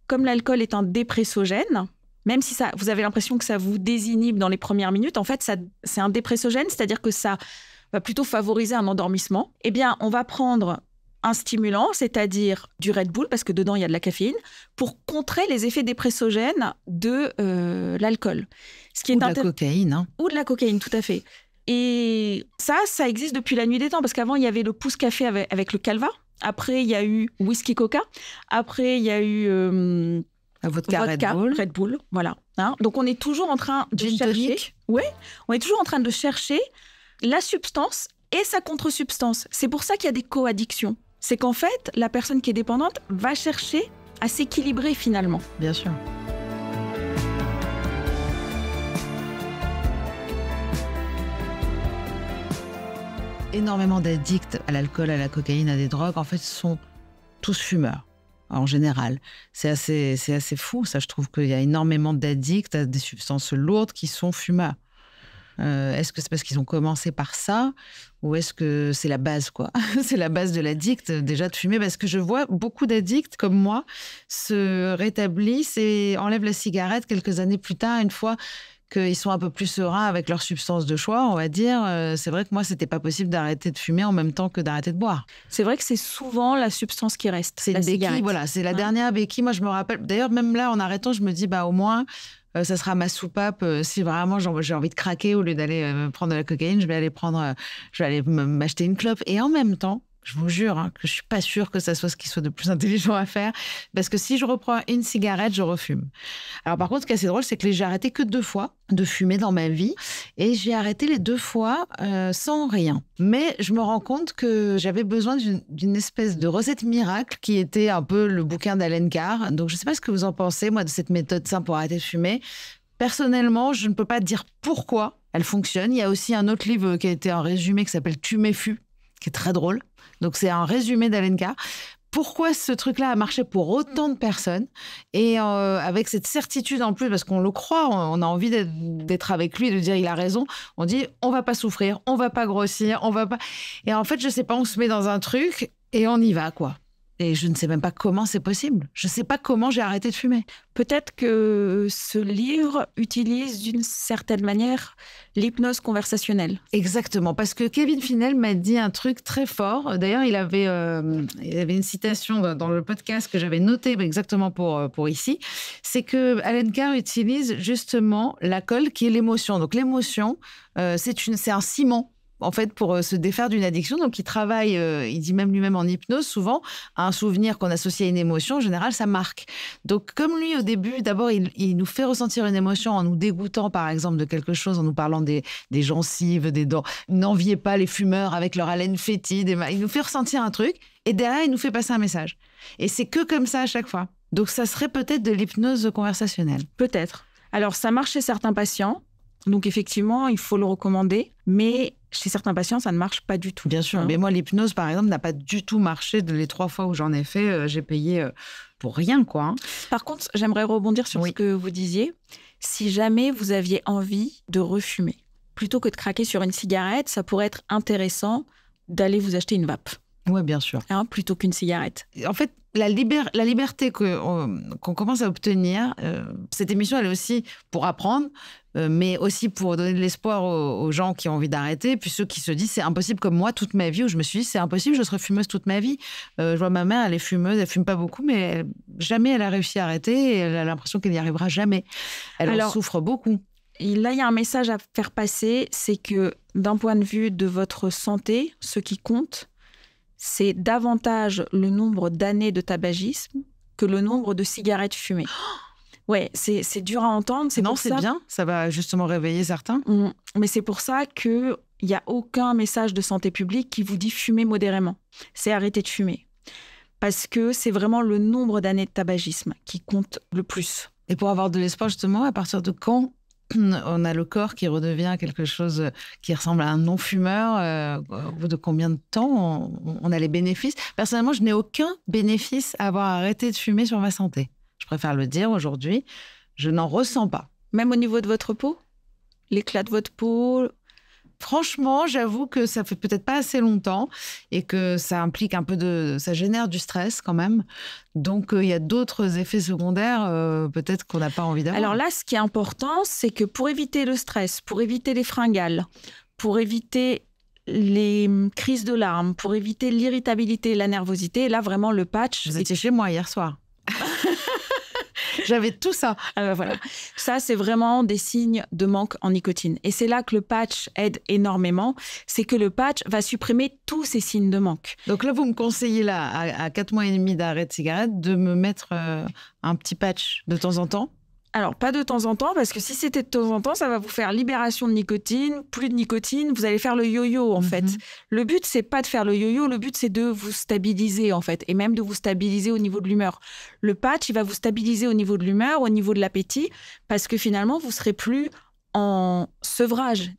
comme l'alcool est un dépressogène, même si ça, vous avez l'impression que ça vous désinhibe dans les premières minutes, en fait, c'est un dépressogène, c'est-à-dire que ça va plutôt favoriser un endormissement. Eh bien, on va prendre un stimulant, c'est-à-dire du Red Bull, parce que dedans il y a de la caféine, pour contrer les effets dépressogènes de euh, l'alcool. Ce est Ou de la cocaïne. Hein. Ou de la cocaïne, tout à fait. Et ça, ça existe depuis la nuit des temps, parce qu'avant il y avait le pouce café avec, le calva. Après, il y a eu whisky coca. Après, il y a eu euh, votre Red, Bull. Red Bull. voilà. Hein. Donc on est toujours en train de chercher. on est toujours en train de chercher la substance et sa contre-substance. C'est pour ça qu'il y a des co-addictions. C'est qu'en fait, la personne qui est dépendante va chercher à s'équilibrer finalement. Bien sûr. Énormément d'addicts à l'alcool, à la cocaïne, à des drogues, en fait, sont tous fumeurs en général. C'est assez, c'est assez fou, ça. Je trouve qu'il y a énormément d'addicts à des substances lourdes qui sont fumeurs. est-ce que c'est parce qu'ils ont commencé par ça ou est-ce que c'est la base quoi C'est la base de l'addict euh, déjà de fumer parce que je vois beaucoup d'addicts comme moi se rétablissent et enlèvent la cigarette quelques années plus tard une fois qu'ils sont un peu plus sereins avec leur substance de choix, on va dire. Euh, c'est vrai que moi, c'était pas possible d'arrêter de fumer en même temps que d'arrêter de boire. C'est vrai que c'est souvent la substance qui reste. C'est la voilà. C'est la dernière béquille. Moi, je me rappelle. D'ailleurs, même là, en arrêtant, je me dis, bah, au moins, euh, ça sera ma soupape. Euh, si vraiment j'ai envie de craquer, au lieu d'aller prendre de la cocaïne, je vais aller prendre, je vais aller m'acheter une clope. Et en même temps, je vous jure hein, que je suis pas sûre que ça soit ce qui soit de plus intelligent à faire, parce que si je reprends une cigarette, je refume. Alors par contre, ce qui est assez drôle, c'est que j'ai arrêté que deux fois de fumer dans ma vie, et j'ai arrêté les deux fois euh, sans rien. Mais je me rends compte que j'avais besoin d'une espèce de recette miracle qui était un peu le bouquin d'Alain Carr. Donc je ne sais pas ce que vous en pensez, moi, de cette méthode simple pour arrêter de fumer. Personnellement, je ne peux pas dire pourquoi elle fonctionne. Il y a aussi un autre livre qui a été un résumé qui s'appelle Tu m'effus, qui est très drôle donc c'est un résumé d'Alenka pourquoi ce truc-là a marché pour autant de personnes et euh, avec cette certitude en plus parce qu'on le croit, on a envie d'être avec lui, de dire il a raison. On dit on va pas souffrir, on va pas grossir, on va pas. Et en fait, je sais pas, on se met dans un truc et on y va quoi. Et je ne sais même pas comment c'est possible. Je ne sais pas comment j'ai arrêté de fumer. Peut-être que ce livre utilise d'une certaine manière l'hypnose conversationnelle. Exactement, parce que Kevin Finel m'a dit un truc très fort. D'ailleurs, il, avait, euh, il avait une citation dans, le podcast que j'avais notée exactement pour, euh, pour ici. C'est que Alan Carr utilise justement la colle qui est l'émotion. Donc l'émotion, euh, c'est un ciment en fait, pour euh, se défaire d'une addiction. Donc, il travaille, euh, il dit même lui-même en hypnose, souvent, à un souvenir qu'on associe à une émotion, en général, ça marque. Donc, comme lui, au début, d'abord, il, nous fait ressentir une émotion en nous dégoûtant, par exemple, de quelque chose, en nous parlant des, des gencives, des dents. N'enviez pas les fumeurs avec leur haleine fétide. il nous fait ressentir un truc, et derrière, il nous fait passer un message. Et c'est que comme ça à chaque fois. Donc, ça serait peut-être de l'hypnose conversationnelle. Peut-être. Alors, ça marche chez certains patients. Donc, effectivement, il faut le recommander. Mais chez certains patients, ça ne marche pas du tout. Bien sûr. Hein. Mais moi, l'hypnose, par exemple, n'a pas du tout marché. De les trois fois où j'en ai fait, euh, j'ai payé euh, pour rien, quoi. Hein. Par contre, j'aimerais rebondir sur ce que vous disiez. Si jamais vous aviez envie de refumer, plutôt que de craquer sur une cigarette, ça pourrait être intéressant d'aller vous acheter une vape. Oui, bien sûr. Hein, plutôt qu'une cigarette. En fait, la, la liberté euh, qu'on commence à obtenir, cette émission, elle est aussi pour apprendre, euh, mais aussi pour donner de l'espoir aux, gens qui ont envie d'arrêter, puis ceux qui se disent c'est impossible comme moi toute ma vie, où je me suis dit c'est impossible, je serai fumeuse toute ma vie. Euh, je vois ma mère, elle est fumeuse, elle fume pas beaucoup, mais jamais elle a réussi à arrêter et elle a l'impression qu'elle n'y arrivera jamais. Elle en souffre beaucoup. Là, il y a un message à faire passer, c'est que d'un point de vue de votre santé, ce qui compte, c'est davantage le nombre d'années de tabagisme que le nombre de cigarettes fumées. Oh oui, c'est dur à entendre. Non, c'est bien. Ça va justement réveiller certains. Mmh, mais c'est pour ça qu'il n'y a aucun message de santé publique qui vous dit fumer modérément. C'est arrêter de fumer. Parce que c'est vraiment le nombre d'années de tabagisme qui compte le plus. Et pour avoir de l'espoir, justement, à partir de quand on a le corps qui redevient quelque chose euh, qui ressemble à un non-fumeur. Euh, au bout de combien de temps on a les bénéfices Personnellement, je n'ai aucun bénéfice à avoir arrêté de fumer sur ma santé préfère le dire aujourd'hui, je n'en ressens pas. Même au niveau de votre peau L'éclat de votre peau Franchement, j'avoue que ça fait peut-être pas assez longtemps et que ça implique un peu de. ça génère du stress quand même. Donc euh, il y a d'autres effets secondaires euh, peut-être qu'on n'a pas envie d'avoir. Alors là, ce qui est important, c'est que pour éviter le stress, pour éviter les fringales, pour éviter les hum, crises de larmes, pour éviter l'irritabilité et la nervosité, là vraiment le patch. Vous étiez chez moi hier soir. J'avais tout ça. Ah bah voilà. Ça, c'est vraiment des signes de manque en nicotine. Et c'est là que le patch aide énormément. C'est que le patch va supprimer tous ces signes de manque. Donc là, vous me conseillez, là, à, quatre 4 mois et demi d'arrêt de cigarette, de me mettre euh, un petit patch de temps en temps alors, pas de temps en temps, parce que si c'était de temps en temps, ça va vous faire libération de nicotine, plus de nicotine, vous allez faire le yo-yo, en fait. Mhm. Le but, c'est pas de faire le yo-yo, le but, c'est de vous stabiliser, en fait, et même de vous stabiliser au niveau de l'humeur. Le patch, il va vous stabiliser au niveau de l'humeur, au niveau de l'appétit, parce que finalement, vous serez plus en sevrage.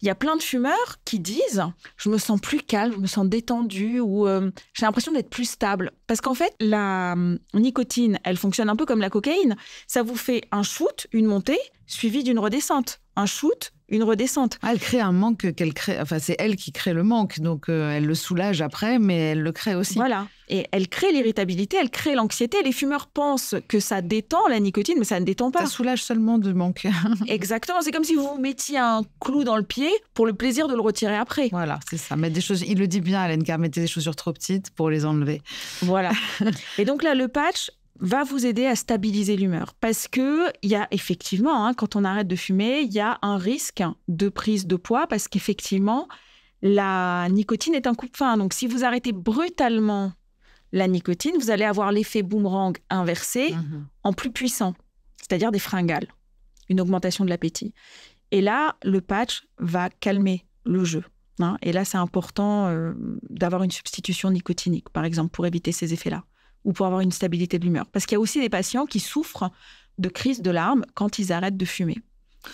Il y a plein de fumeurs qui disent je me sens plus calme, je me sens détendu ou euh, j'ai l'impression d'être plus stable parce qu'en fait la euh, nicotine, elle fonctionne un peu comme la cocaïne, ça vous fait un shoot, une montée suivi d'une redescente, un shoot, une redescente. Ah, elle crée un manque qu'elle crée. Enfin, c'est elle qui crée le manque, donc euh, elle le soulage après, mais elle le crée aussi. Voilà. Et elle crée l'irritabilité, elle crée l'anxiété. Les fumeurs pensent que ça détend la nicotine, mais ça ne détend pas. Ça soulage seulement de manque. Exactement. C'est comme si vous mettiez un clou dans le pied pour le plaisir de le retirer après. Voilà, c'est ça. Mettre des choses. Il le dit bien, à Car, mettez des chaussures trop petites pour les enlever. Voilà. Et donc là, le patch, va vous aider à stabiliser l'humeur. Parce que il y a effectivement, hein, quand on arrête de fumer, il y a un risque de prise de poids parce qu'effectivement, la nicotine est un coup de fin Donc si vous arrêtez brutalement la nicotine, vous allez avoir l'effet boomerang inversé mhm. en plus puissant, c'est-à-dire des fringales, une augmentation de l'appétit. Et là, le patch va calmer le jeu. Hein. Et là, c'est important euh, d'avoir une substitution nicotinique, par exemple, pour éviter ces effets-là ou pour avoir une stabilité de l'humeur. Parce qu'il y a aussi des patients qui souffrent de crises de larmes quand ils arrêtent de fumer.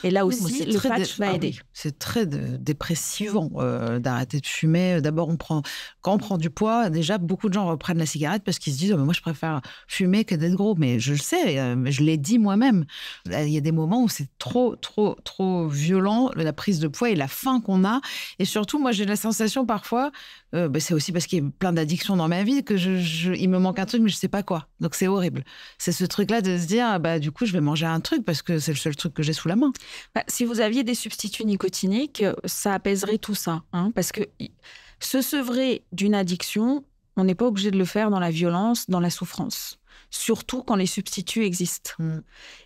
Et là aussi, le patch va ah aider. c'est très dépressivant euh, d'arrêter de fumer. D'abord, on prend quand on prend du poids, déjà beaucoup de gens reprennent la cigarette parce qu'ils se disent ah, mais moi je préfère fumer que d'être gros. Mais je le sais, euh, je l'ai dit moi-même. Il y a des moments où c'est trop, trop, trop violent la prise de poids et la faim qu'on a. Et surtout, moi j'ai la sensation parfois euh, bah, c'est aussi parce qu'il y a plein d'addictions dans ma vie que je, il me manque un truc, mais je ne sais pas quoi. Donc c'est horrible. C'est ce truc-là de se dire, bah, du coup, je vais manger un truc parce que c'est le seul truc que j'ai sous la main. Bah, si vous aviez des substituts nicotiniques, euh, ça apaiserait tout ça. Hein, parce que se sevrer d'une addiction, on n'est pas obligé de le faire dans la violence, dans la souffrance. Surtout quand les substituts existent. Mm.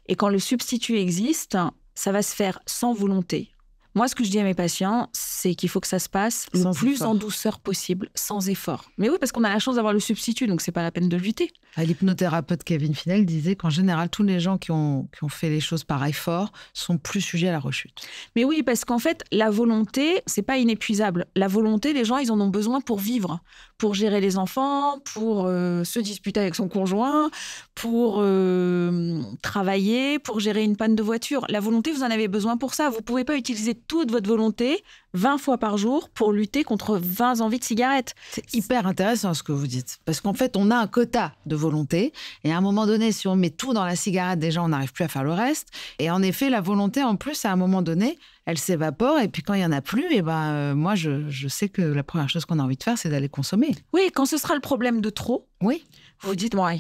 Et quand le substitut existe, ça va se faire sans volonté. Moi, ce que je dis à mes patients, c'est qu'il faut que ça se passe le plus en douceur possible, sans effort. Mais oui, parce qu'on a la chance d'avoir le substitut, donc c'est pas la peine de lutter. Ah, l'hypnothérapeute Kevin Finel disait qu'en général, tous les gens qui ont, qui ont fait les choses par effort sont plus sujets à la rechute. Mais oui, parce qu'en fait, la volonté, c'est pas inépuisable. La volonté, les gens, ils en ont besoin pour vivre, pour gérer les enfants, pour euh, se disputer avec son conjoint, pour euh, travailler, pour gérer une panne de voiture. La volonté, vous en avez besoin pour ça. Vous pouvez pas utiliser toute votre volonté 20 fois par jour pour lutter contre 20 envies de cigarette. C'est hyper intéressant ce que vous dites. Parce qu'en fait, on a un quota de volonté. Et à un moment donné, si on met tout dans la cigarette, déjà, on n'arrive plus à faire le reste. Et en effet, la volonté, en plus, à un moment donné, elle s'évapore. Et puis quand il n'y en a plus, eh ben, euh, moi, je, je sais que la première chose qu'on a envie de faire, c'est d'aller consommer. Oui, quand ce sera le problème de trop. Oui vous dites, moi,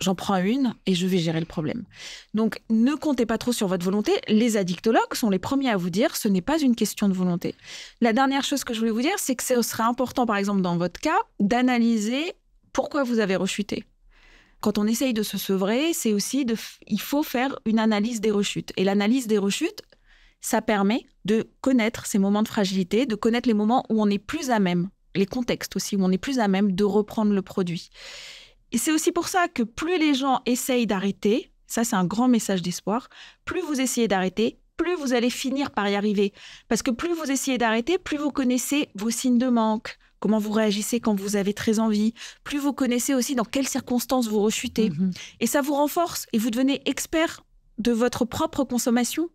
j'en prends une et je vais gérer le problème. Donc, ne comptez pas trop sur votre volonté. Les addictologues sont les premiers à vous dire, ce n'est pas une question de volonté. La dernière chose que je voulais vous dire, c'est que ce serait important, par exemple, dans votre cas, d'analyser pourquoi vous avez rechuté quand on essaye de se sevrer, c'est aussi de, il faut faire une analyse des rechutes. Et l'analyse des rechutes, ça permet de connaître ces moments de fragilité, de connaître les moments où on n'est plus à même, les contextes aussi, où on n'est plus à même de reprendre le produit. Et c'est aussi pour ça que plus les gens essayent d'arrêter, ça c'est un grand message d'espoir, plus vous essayez d'arrêter, plus vous allez finir par y arriver. Parce que plus vous essayez d'arrêter, plus vous connaissez vos signes de manque, comment vous réagissez quand vous avez très envie, plus vous connaissez aussi dans quelles circonstances vous rechutez. Mhm. Et ça vous renforce et vous devenez expert de votre propre consommation.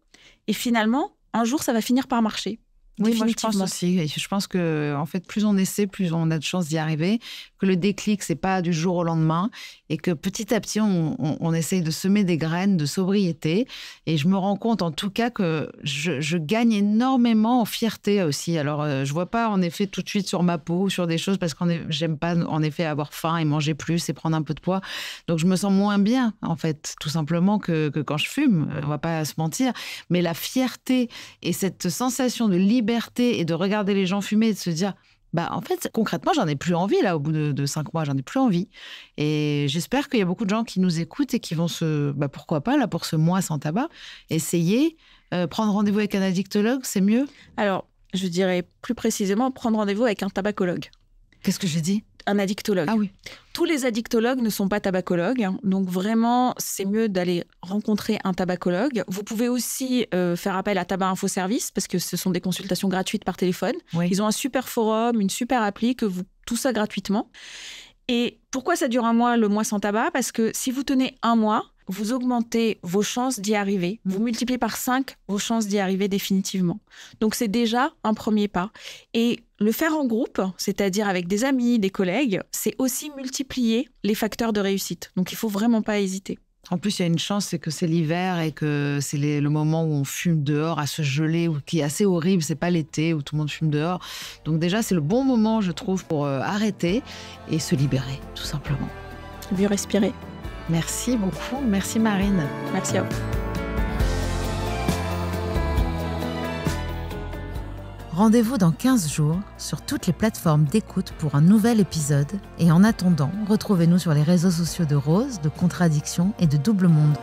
Et finalement, un jour, ça va finir par marcher. Oui, moi je pense aussi. Je pense que en fait, plus on essaie, plus on a de chances d'y arriver que le déclic, c'est pas du jour au lendemain, et que petit à petit, on, essaye de semer des graines de sobriété. Et je me rends compte, en tout cas, que je, gagne énormément en fierté aussi. Alors, euh, je vois pas, en effet, tout de suite sur ma peau, sur des choses, parce que e, j'aime pas, en effet, avoir faim et manger plus et prendre un peu de poids. Donc, je me sens moins bien, en fait, tout simplement, que, quand je fume. Euh, on va pas se mentir. Mais la fierté et cette sensation de liberté et de regarder les gens fumer et de se dire bah, en fait, concrètement, j'en ai plus envie, là, au bout de, cinq mois, j'en ai plus envie. Et j'espère qu'il y a beaucoup de gens qui nous écoutent et qui vont se, bah, pourquoi pas, là, pour ce mois sans tabac, essayer, euh, prendre rendez-vous avec un addictologue, c'est mieux Alors, je dirais plus précisément, prendre rendez-vous avec un tabacologue. Qu'est-ce que j'ai dit un addictologue. Ah oui. Tous les addictologues ne sont pas tabacologues, hein. donc vraiment c'est mieux d'aller rencontrer un tabacologue. Vous pouvez aussi euh, faire appel à Tabac Info Service parce que ce sont des consultations gratuites par téléphone. Ils ont un super forum, une super appli que vous tout ça gratuitement. Et pourquoi ça dure un mois, le mois sans tabac Parce que si vous tenez un mois, vous augmentez vos chances d'y arriver, vous mm. multipliez par 5 vos chances d'y arriver définitivement. Donc c'est déjà un premier pas. Et le faire en groupe, c'est-à-dire avec des amis, des collègues, c'est aussi multiplier les facteurs de réussite. Donc il faut vraiment pas hésiter. En plus, il y a une chance, c'est que c'est l'hiver et que c'est le moment où on fume dehors à se geler, qui est assez horrible. C'est pas l'été où tout le monde fume dehors. Donc déjà, c'est le bon moment, je trouve, pour euh, arrêter et se libérer, tout simplement. Vu respirer. Merci beaucoup. Merci Marine. Merci à vous. Rendez-vous dans 15 jours sur toutes les plateformes d'écoute pour un nouvel épisode. Et en attendant, retrouvez-nous sur les réseaux sociaux de Rose, de Contradiction et de Double Monde.